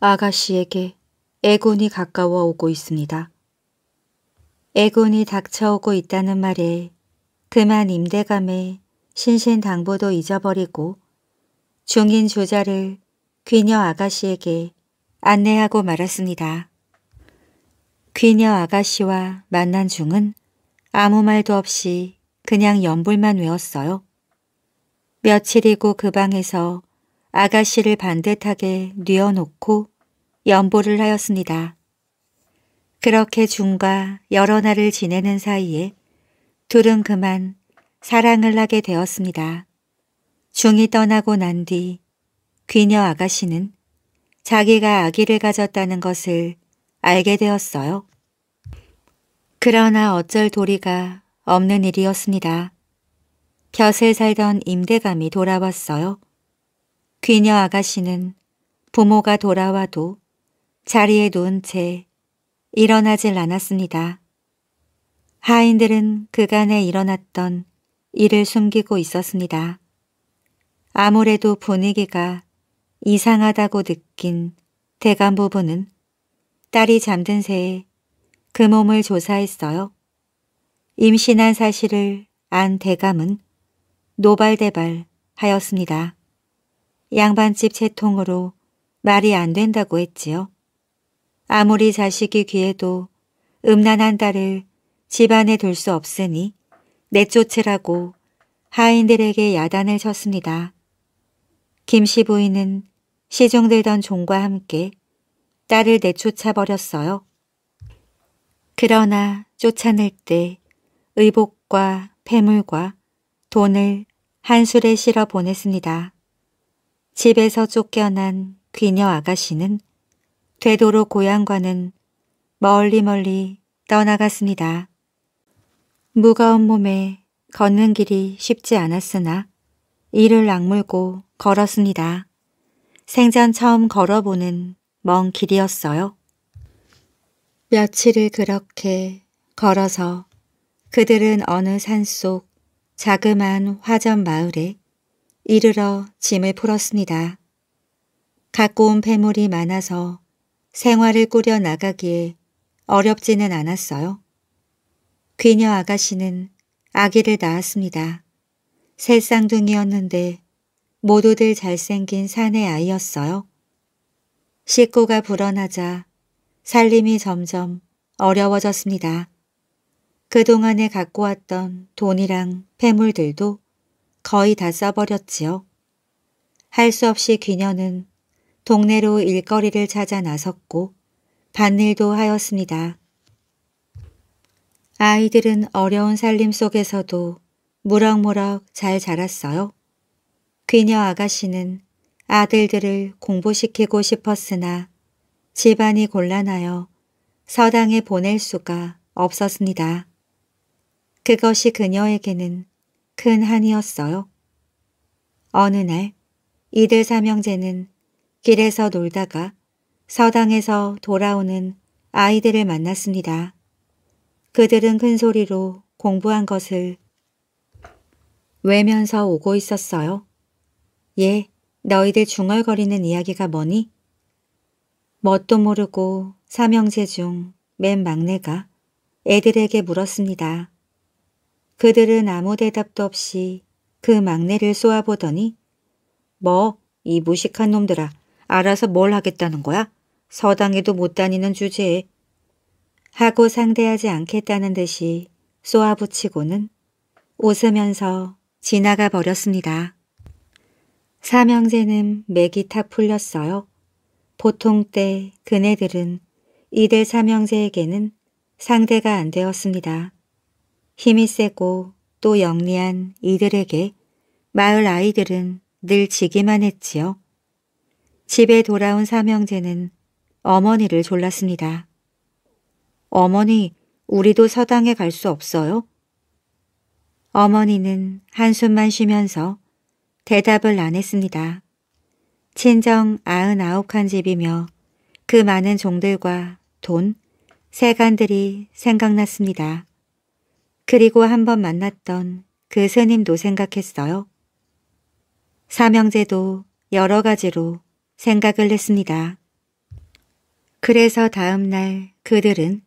아가씨에게 애군이 가까워 오고 있습니다. 애군이 닥쳐오고 있다는 말에 그만 임대감에 신신당부도 잊어버리고 중인 조자를 귀녀 아가씨에게 안내하고 말았습니다. 귀녀 아가씨와 만난 중은 아무 말도 없이 그냥 연불만 외웠어요. 며칠이고 그 방에서 아가씨를 반듯하게 뉘어놓고 연보를 하였습니다. 그렇게 중과 여러 날을 지내는 사이에 둘은 그만 사랑을 하게 되었습니다. 중이 떠나고 난 뒤 귀녀 아가씨는 자기가 아기를 가졌다는 것을 알게 되었어요. 그러나 어쩔 도리가 없는 일이었습니다. 벼슬 살던 임대감이 돌아왔어요. 귀녀 아가씨는 부모가 돌아와도 자리에 누운 채 일어나질 않았습니다. 하인들은 그간에 일어났던 일을 숨기고 있었습니다. 아무래도 분위기가 이상하다고 느낀 대감 부부는 딸이 잠든 새에 그 몸을 조사했어요. 임신한 사실을 안 대감은 노발대발 하였습니다. 양반집 채통으로 말이 안 된다고 했지요. 아무리 자식이 귀해도 음란한 딸을 집안에 둘 수 없으니 내쫓으라고 하인들에게 야단을 쳤습니다. 김씨 부인은 시종들던 종과 함께 딸을 내쫓아 버렸어요. 그러나 쫓아낼 때 의복과 폐물과 돈을 한술에 실어 보냈습니다. 집에서 쫓겨난 귀녀 아가씨는 되도록 고향과는 멀리 멀리 떠나갔습니다. 무거운 몸에 걷는 길이 쉽지 않았으나 이를 악물고 걸었습니다. 생전 처음 걸어보는 먼 길이었어요. 며칠을 그렇게 걸어서 그들은 어느 산 속 자그마한 화전 마을에 이르러 짐을 풀었습니다. 갖고 온 폐물이 많아서 생활을 꾸려 나가기에 어렵지는 않았어요. 귀녀 아가씨는 아기를 낳았습니다. 새 쌍둥이였는데 모두들 잘생긴 사내 아이였어요. 식구가 불어나자 살림이 점점 어려워졌습니다. 그동안에 갖고 왔던 돈이랑 폐물들도 거의 다 써버렸지요. 할 수 없이 귀녀는 동네로 일거리를 찾아 나섰고 반일도 하였습니다. 아이들은 어려운 살림 속에서도 무럭무럭 잘 자랐어요. 귀녀 아가씨는 아들들을 공부시키고 싶었으나 집안이 곤란하여 서당에 보낼 수가 없었습니다. 그것이 그녀에게는 큰 한이었어요. 어느 날 이들 삼형제는 길에서 놀다가 서당에서 돌아오는 아이들을 만났습니다. 그들은 큰 소리로 공부한 것을 외면서 오고 있었어요. 예, 너희들 중얼거리는 이야기가 뭐니? 뭣도 모르고 사명제중 맨 막내가 애들에게 물었습니다. 그들은 아무 대답도 없이 그 막내를 쏘아보더니 뭐, 이 무식한 놈들아, 알아서 뭘 하겠다는 거야? 서당에도 못 다니는 주제에. 하고 상대하지 않겠다는 듯이 쏘아붙이고는 웃으면서 지나가 버렸습니다. 사명제는 맥이 탁 풀렸어요. 보통 때 그네들은 이대 삼형제에게는 상대가 안 되었습니다. 힘이 세고 또 영리한 이들에게 마을 아이들은 늘 지기만 했지요. 집에 돌아온 삼형제는 어머니를 졸랐습니다. 어머니, 우리도 서당에 갈 수 없어요? 어머니는 한숨만 쉬면서 대답을 안 했습니다. 친정 9 9칸 집이며 그 많은 종들과 돈, 세간들이 생각났습니다. 그리고 한번 만났던 그 스님도 생각했어요. 사명제도 여러 가지로 생각을 했습니다. 그래서 다음 날 그들은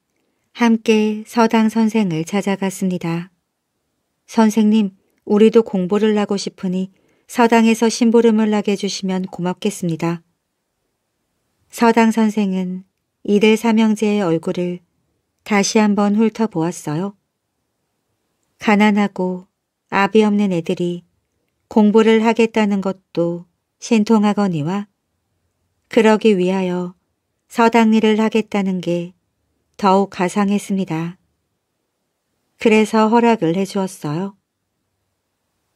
함께 서당 선생을 찾아갔습니다. 선생님, 우리도 공부를 하고 싶으니 서당에서 심부름을 나게 해주시면 고맙겠습니다. 서당 선생은 이들 삼형제의 얼굴을 다시 한번 훑어보았어요. 가난하고 아비 없는 애들이 공부를 하겠다는 것도 신통하거니와 그러기 위하여 서당 일을 하겠다는 게 더욱 가상했습니다. 그래서 허락을 해주었어요.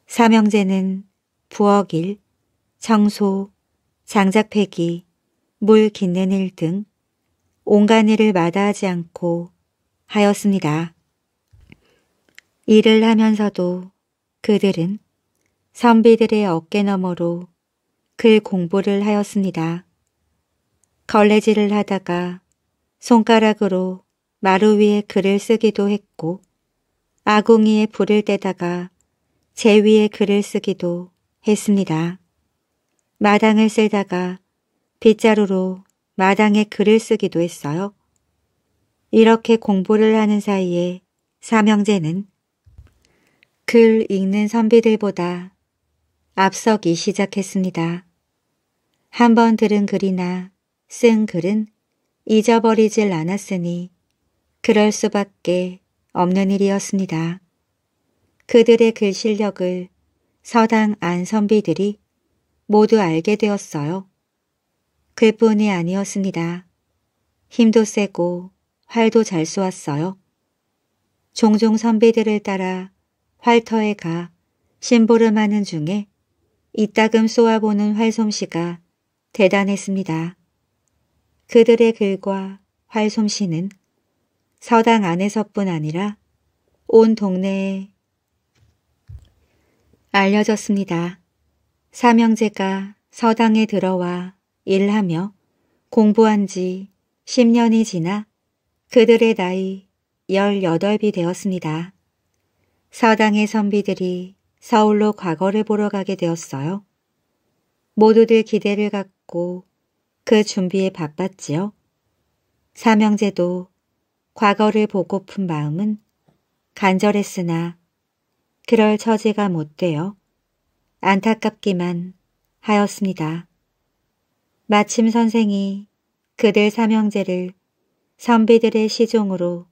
삼형제는 부엌일, 청소, 장작폐기물긷는일 등 온갖 일을 마다하지 않고 하였습니다. 일을 하면서도 그들은 선비들의 어깨너머로 글 공부를 하였습니다. 걸레질을 하다가 손가락으로 마루 위에 글을 쓰기도 했고 아궁이에 불을 떼다가 제 위에 글을 쓰기도 했습니다. 했습니다. 마당을 쐬다가 빗자루로 마당에 글을 쓰기도 했어요. 이렇게 공부를 하는 사이에 삼형제는 글 읽는 선비들보다 앞서기 시작했습니다. 한번 들은 글이나 쓴 글은 잊어버리질 않았으니 그럴 수밖에 없는 일이었습니다. 그들의 글 실력을 서당 안 선비들이 모두 알게 되었어요. 그뿐이 아니었습니다. 힘도 세고 활도 잘 쏘았어요. 종종 선비들을 따라 활터에 가 심보름하는 중에 이따금 쏘아보는 활솜씨가 대단했습니다. 그들의 글과 활솜씨는 서당 안에서뿐 아니라 온 동네에 알려졌습니다. 사명제가 서당에 들어와 일하며 공부한 지 10년이 지나 그들의 나이 18이 되었습니다. 서당의 선비들이 서울로 과거를 보러 가게 되었어요. 모두들 기대를 갖고 그 준비에 바빴지요. 사명제도 과거를 보고픈 마음은 간절했으나 그럴 처지가 못 되어 안타깝기만 하였습니다. 마침 선생이 그들 삼형제를 선비들의 시종으로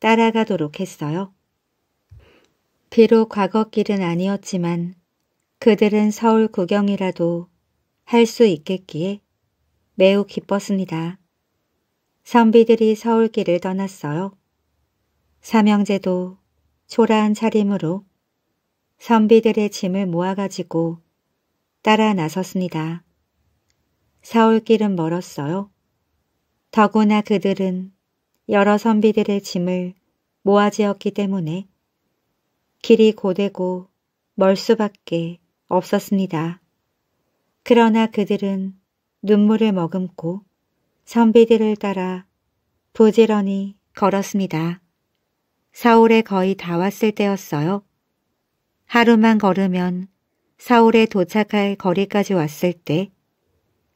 따라가도록 했어요. 비록 과거길은 아니었지만 그들은 서울 구경이라도 할 수 있겠기에 매우 기뻤습니다. 선비들이 서울길을 떠났어요. 삼형제도 초라한 차림으로 선비들의 짐을 모아가지고 따라 나섰습니다. 사울길은 멀었어요. 더구나 그들은 여러 선비들의 짐을 모아지었기 때문에 길이 고되고 멀 수밖에 없었습니다. 그러나 그들은 눈물을 머금고 선비들을 따라 부지런히 걸었습니다. 사울에 거의 다 왔을 때였어요. 하루만 걸으면 서울에 도착할 거리까지 왔을 때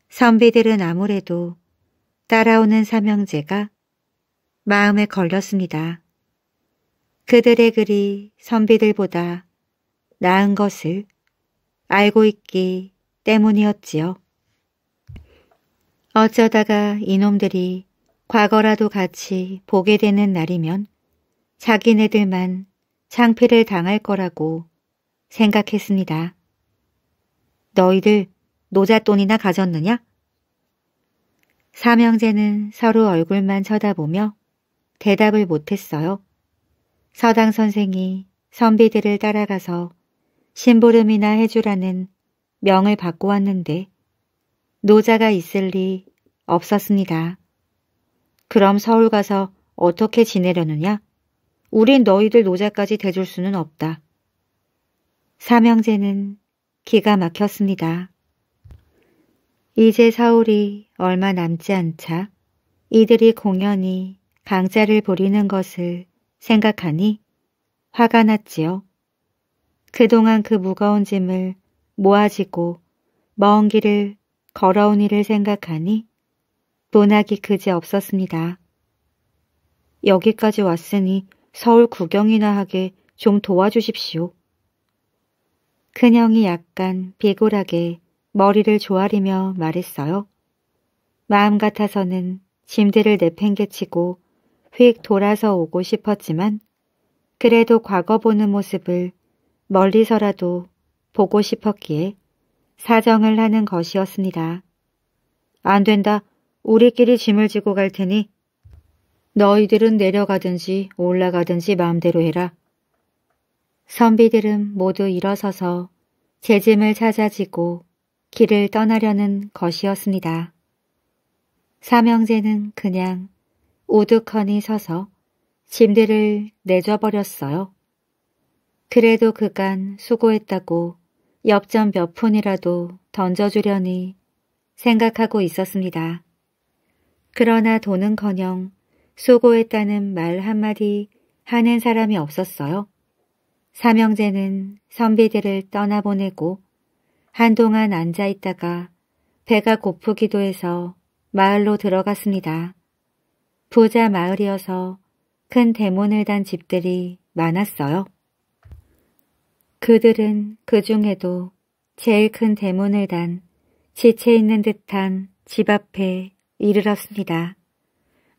선비들은 아무래도 따라오는 삼형제가 마음에 걸렸습니다. 그들의 글이 선비들보다 나은 것을 알고 있기 때문이었지요. 어쩌다가 이놈들이 과거라도 같이 보게 되는 날이면 자기네들만 창피를 당할 거라고 생각했습니다. 너희들 노잣돈이나 가졌느냐? 삼형제는 서로 얼굴만 쳐다보며 대답을 못했어요. 서당 선생이 선비들을 따라가서 심부름이나 해주라는 명을 받고 왔는데 노자가 있을 리 없었습니다. 그럼 서울 가서 어떻게 지내려느냐? 우린 너희들 노자까지 대줄 수는 없다. 삼형제는 기가 막혔습니다. 이제 서울이 얼마 남지 않자 이들이 공연히 강자를 부리는 것을 생각하니 화가 났지요. 그동안 그 무거운 짐을 모아지고 먼 길을 걸어온 일을 생각하니 문학이 그지 없었습니다. 여기까지 왔으니 서울 구경이나 하게 좀 도와주십시오. 큰형이 약간 비굴하게 머리를 조아리며 말했어요. 마음 같아서는 짐들을 내팽개치고 휙 돌아서 오고 싶었지만 그래도 과거 보는 모습을 멀리서라도 보고 싶었기에 사정을 하는 것이었습니다. 안 된다. 우리끼리 짐을 지고 갈 테니 너희들은 내려가든지 올라가든지 마음대로 해라. 선비들은 모두 일어서서 재 짐을 찾아지고 길을 떠나려는 것이었습니다. 삼형제는 그냥 우두커니 서서 짐들을 내줘버렸어요. 그래도 그간 수고했다고 엽전 몇 푼이라도 던져주려니 생각하고 있었습니다. 그러나 돈은커녕 수고했다는 말 한마디 하는 사람이 없었어요. 사명제는 선비들을 떠나보내고 한동안 앉아있다가 배가 고프기도 해서 마을로 들어갔습니다. 부자 마을이어서 큰 대문을 단 집들이 많았어요. 그들은 그 중에도 제일 큰 대문을 단 지체있는 듯한 집 앞에 이르렀습니다.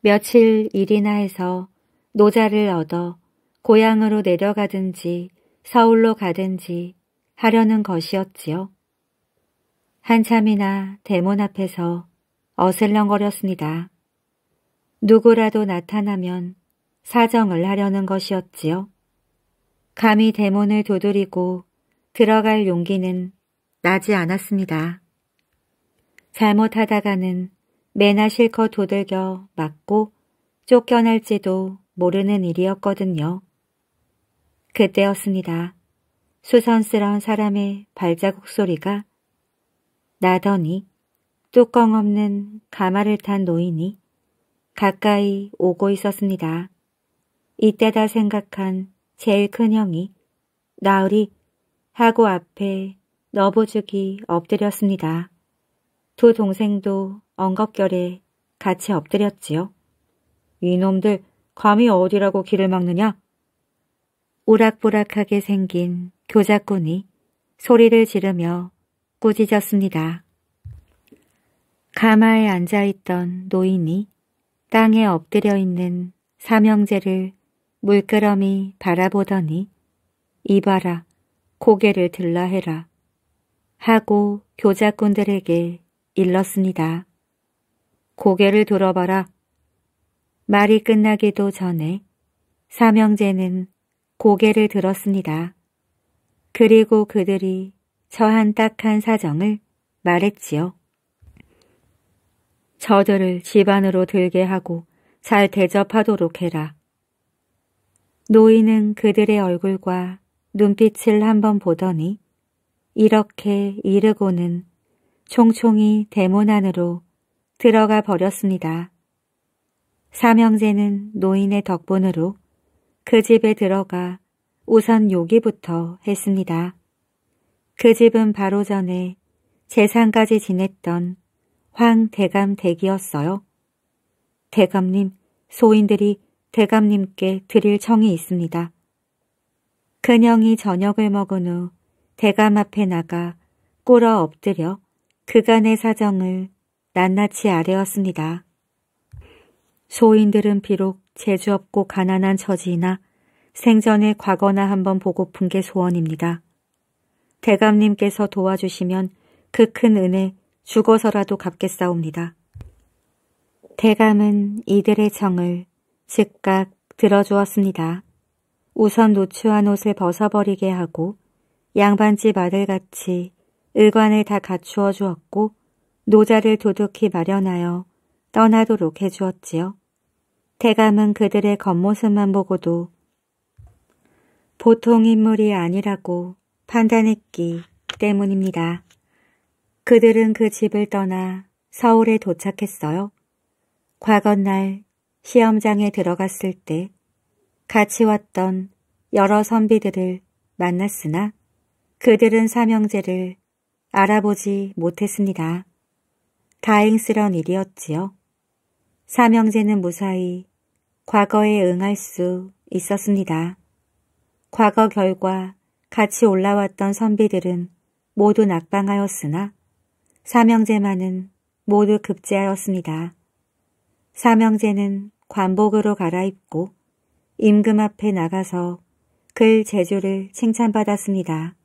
며칠 일이나 해서 노자를 얻어 고향으로 내려가든지 서울로 가든지 하려는 것이었지요. 한참이나 대문 앞에서 어슬렁거렸습니다. 누구라도 나타나면 사정을 하려는 것이었지요. 감히 대문을 두드리고 들어갈 용기는 나지 않았습니다. 잘못하다가는 매나 실컷 도들겨 맞고 쫓겨날지도 모르는 일이었거든요. 그때였습니다. 수선스러운 사람의 발자국 소리가 나더니 뚜껑 없는 가마를 탄 노인이 가까이 오고 있었습니다. 이때다 생각한 제일 큰 형이 나으리 하고 앞에 너보죽이 엎드렸습니다. 두 동생도 엉겁결에 같이 엎드렸지요. 이놈들 감히 어디라고 길을 막느냐? 우락부락하게 생긴 교자꾼이 소리를 지르며 꾸짖었습니다. 가마에 앉아있던 노인이 땅에 엎드려 있는 사명제를 물끄러미 바라보더니 이봐라 고개를 들라 해라 하고 교자꾼들에게 일렀습니다. 고개를 돌어봐라 말이 끝나기도 전에 사명제는 고개를 들었습니다. 그리고 그들이 저한 딱한 사정을 말했지요. 저들을 집안으로 들게 하고 잘 대접하도록 해라. 노인은 그들의 얼굴과 눈빛을 한번 보더니 이렇게 이르고는 총총히 대문 안으로 들어가 버렸습니다. 삼형제는 노인의 덕분으로 그 집에 들어가 우선 요기부터 했습니다. 그 집은 바로 전에 재산까지 지냈던 황 대감 댁이었어요. 대감님, 소인들이 대감님께 드릴 청이 있습니다. 근영이 저녁을 먹은 후 대감 앞에 나가 꿇어 엎드려 그간의 사정을 낱낱이 아뢰었습니다. 소인들은 비록 재주 없고 가난한 처지이나 생전에 과거나 한번 보고픈 게 소원입니다. 대감님께서 도와주시면 그 큰 은혜 죽어서라도 갚겠사옵니다. 대감은 이들의 정을 즉각 들어주었습니다. 우선 노추한 옷을 벗어버리게 하고 양반집 아들같이 의관을 다 갖추어 주었고 노자를 도둑히 마련하여 떠나도록 해주었지요. 대감은 그들의 겉모습만 보고도 보통 인물이 아니라고 판단했기 때문입니다. 그들은 그 집을 떠나 서울에 도착했어요. 과거날 시험장에 들어갔을 때 같이 왔던 여러 선비들을 만났으나 그들은 삼형제를 알아보지 못했습니다. 다행스러운 일이었지요. 사명제는 무사히 과거에 응할 수 있었습니다. 과거 결과 같이 올라왔던 선비들은 모두 낙방하였으나 사명제만은 모두 급제하였습니다. 사명제는 관복으로 갈아입고 임금 앞에 나가서 글 제주를 칭찬받았습니다.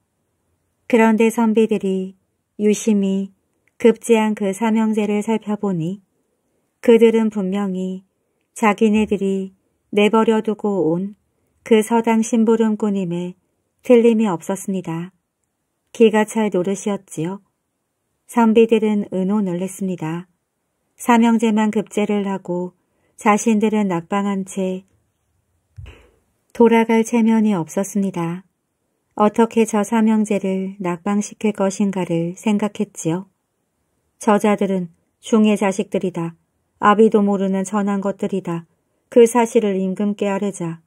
그런데 선비들이 유심히 급제한 그사명제를 살펴보니 그들은 분명히 자기네들이 내버려두고 온 그 서당 심부름꾼임에 틀림이 없었습니다. 기가 찰 노릇이었지요. 선비들은 의논을 했습니다. 사명제만 급제를 하고 자신들은 낙방한 채 돌아갈 체면이 없었습니다. 어떻게 저 사명제를 낙방시킬 것인가를 생각했지요. 저자들은 중의 자식들이다. 아비도 모르는 전한 것들이다. 그 사실을 임금께 아뢰자.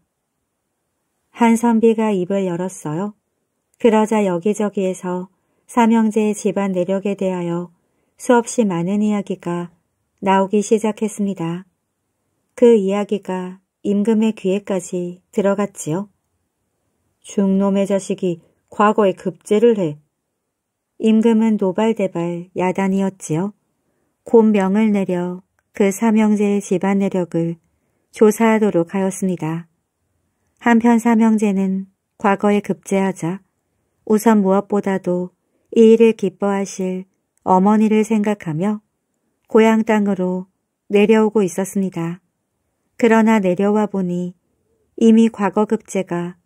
한선비가 입을 열었어요. 그러자 여기저기에서 삼형제의 집안 내력에 대하여 수없이 많은 이야기가 나오기 시작했습니다. 그 이야기가 임금의 귀에까지 들어갔지요. 중놈의 자식이 과거에 급제를 해. 임금은 노발대발 야단이었지요. 곧 명을 내려 그 삼형제의 집안 내력을 조사하도록 하였습니다. 한편 삼형제는 과거에 급제하자 우선 무엇보다도 이 일을 기뻐하실 어머니를 생각하며 고향 땅으로 내려오고 있었습니다. 그러나 내려와 보니 이미 과거 급제가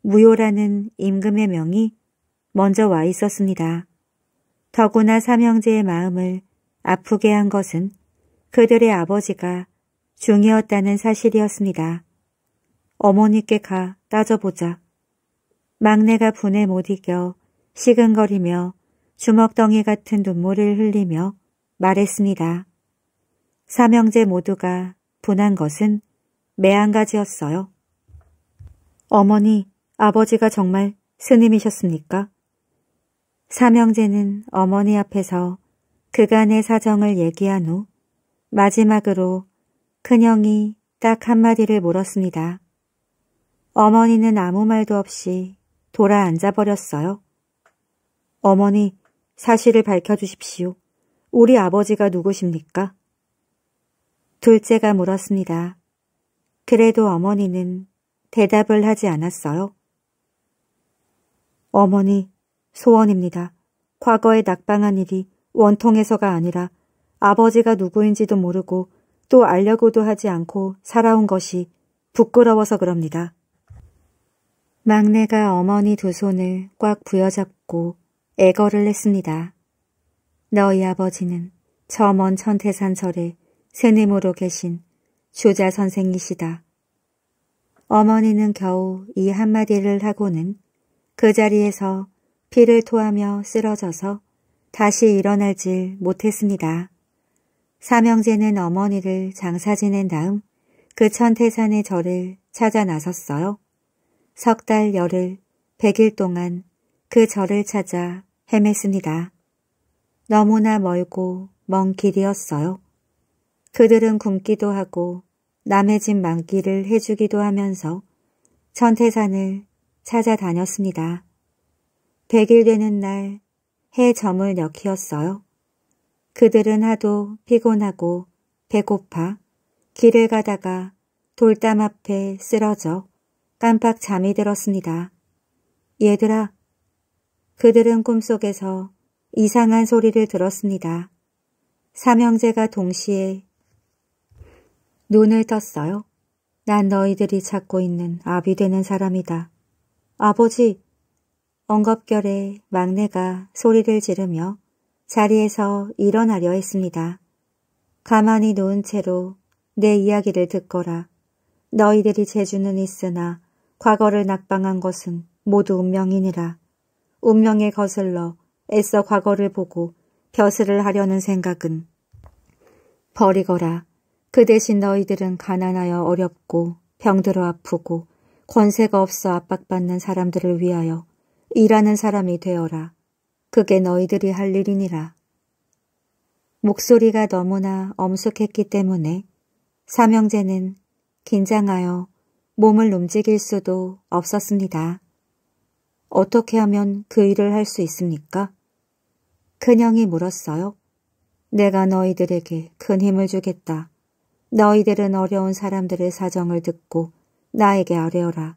무효라는 임금의 명이 먼저 와 있었습니다. 더구나 삼형제의 마음을 아프게 한 것은 그들의 아버지가 중이었다는 사실이었습니다. 어머니께 가 따져보자. 막내가 분에 못 이겨 시근거리며 주먹덩이 같은 눈물을 흘리며 말했습니다. 삼형제 모두가 분한 것은 매한가지였어요. 어머니, 아버지가 정말 스님이셨습니까? 삼형제는 어머니 앞에서 그간의 사정을 얘기한 후 마지막으로 큰형이 딱 한마디를 물었습니다. 어머니는 아무 말도 없이 돌아앉아 버렸어요. 어머니, 사실을 밝혀주십시오. 우리 아버지가 누구십니까? 둘째가 물었습니다. 그래도 어머니는 대답을 하지 않았어요. 어머니, 소원입니다. 과거에 낙방한 일이 원통에서가 아니라 아버지가 누구인지도 모르고 또 알려고도 하지 않고 살아온 것이 부끄러워서 그럽니다. 막내가 어머니 두 손을 꽉 부여잡고 애걸을했습니다 너희 아버지는 저 먼 천태산 절에 새님으로 계신 조자 선생이시다. 어머니는 겨우 이 한마디를 하고는 그 자리에서 피를 토하며 쓰러져서 다시 일어나질 못했습니다. 삼형제는 어머니를 장사 지낸 다음 그 천태산의 절을 찾아 나섰어요. 석 달 열흘, 백일 동안 그 절을 찾아 헤맸습니다. 너무나 멀고 먼 길이었어요. 그들은 굶기도 하고 남의 집 만기를 해주기도 하면서 천태산을 찾아다녔습니다. 백일 되는 날 해점을 역히었어요. 그들은 하도 피곤하고 배고파 길을 가다가 돌담 앞에 쓰러져 깜빡 잠이 들었습니다. 얘들아, 그들은 꿈속에서 이상한 소리를 들었습니다. 삼형제가 동시에 눈을 떴어요. 난 너희들이 찾고 있는 아비 되는 사람이다. 아버지! 엉겁결에 막내가 소리를 지르며 자리에서 일어나려 했습니다. 가만히 놓은 채로 내 이야기를 듣거라. 너희들이 재주는 있으나 과거를 낙방한 것은 모두 운명이니라. 운명에 거슬러 애써 과거를 보고 벼슬을 하려는 생각은 버리거라. 그 대신 너희들은 가난하여 어렵고 병들어 아프고 권세가 없어 압박받는 사람들을 위하여 일하는 사람이 되어라. 그게 너희들이 할 일이니라. 목소리가 너무나 엄숙했기 때문에 사명제는 긴장하여 몸을 움직일 수도 없었습니다. 어떻게 하면 그 일을 할 수 있습니까? 큰형이 물었어요. 내가 너희들에게 큰 힘을 주겠다. 너희들은 어려운 사람들의 사정을 듣고 나에게 아뢰어라.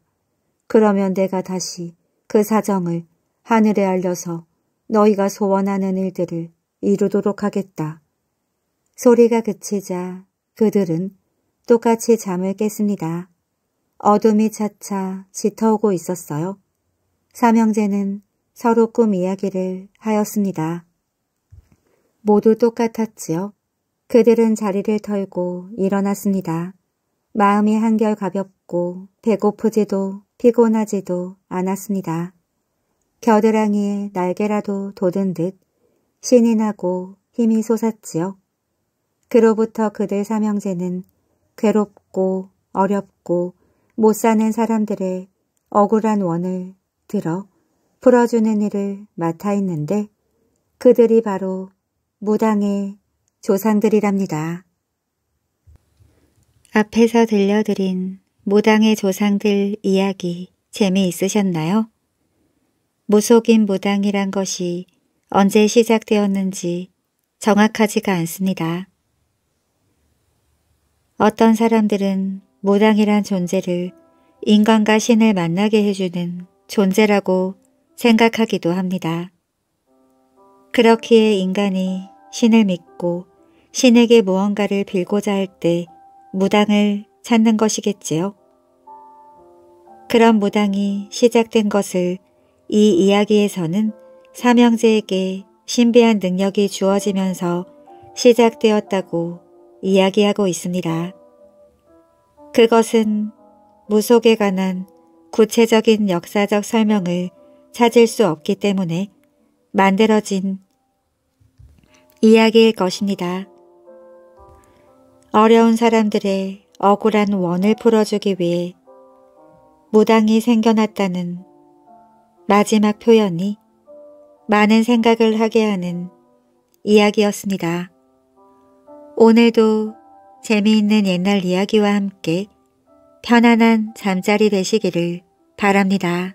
그러면 내가 다시 그 사정을 하늘에 알려서 너희가 소원하는 일들을 이루도록 하겠다. 소리가 그치자 그들은 똑같이 잠을 깼습니다. 어둠이 차차 짙어오고 있었어요. 삼형제는 서로 꿈 이야기를 하였습니다. 모두 똑같았지요. 그들은 자리를 털고 일어났습니다. 마음이 한결 가볍고 배고프지도 피곤하지도 않았습니다. 겨드랑이에 날개라도 돋은 듯 신이 나고 힘이 솟았지요. 그로부터 그들 삼형제는 괴롭고 어렵고 못 사는 사람들의 억울한 원을 들어 풀어주는 일을 맡아 있는데 그들이 바로 무당의 조상들이랍니다. 앞에서 들려드린 무당의 조상들 이야기 재미있으셨나요? 무속인 무당이란 것이 언제 시작되었는지 정확하지가 않습니다. 어떤 사람들은 무당이란 존재를 인간과 신을 만나게 해주는 존재라고 생각하기도 합니다. 그렇기에 인간이 신을 믿고 신에게 무언가를 빌고자 할 때 무당을 찾는 것이겠지요. 그런 무당이 시작된 것을 이 이야기에서는 사명제에게 신비한 능력이 주어지면서 시작되었다고 이야기하고 있습니다. 그것은 무속에 관한 구체적인 역사적 설명을 찾을 수 없기 때문에 만들어진 이야기일 것입니다. 어려운 사람들의 억울한 원을 풀어주기 위해 무당이 생겨났다는 마지막 표현이 많은 생각을 하게 하는 이야기였습니다. 오늘도 재미있는 옛날 이야기와 함께 편안한 잠자리 되시기를 바랍니다.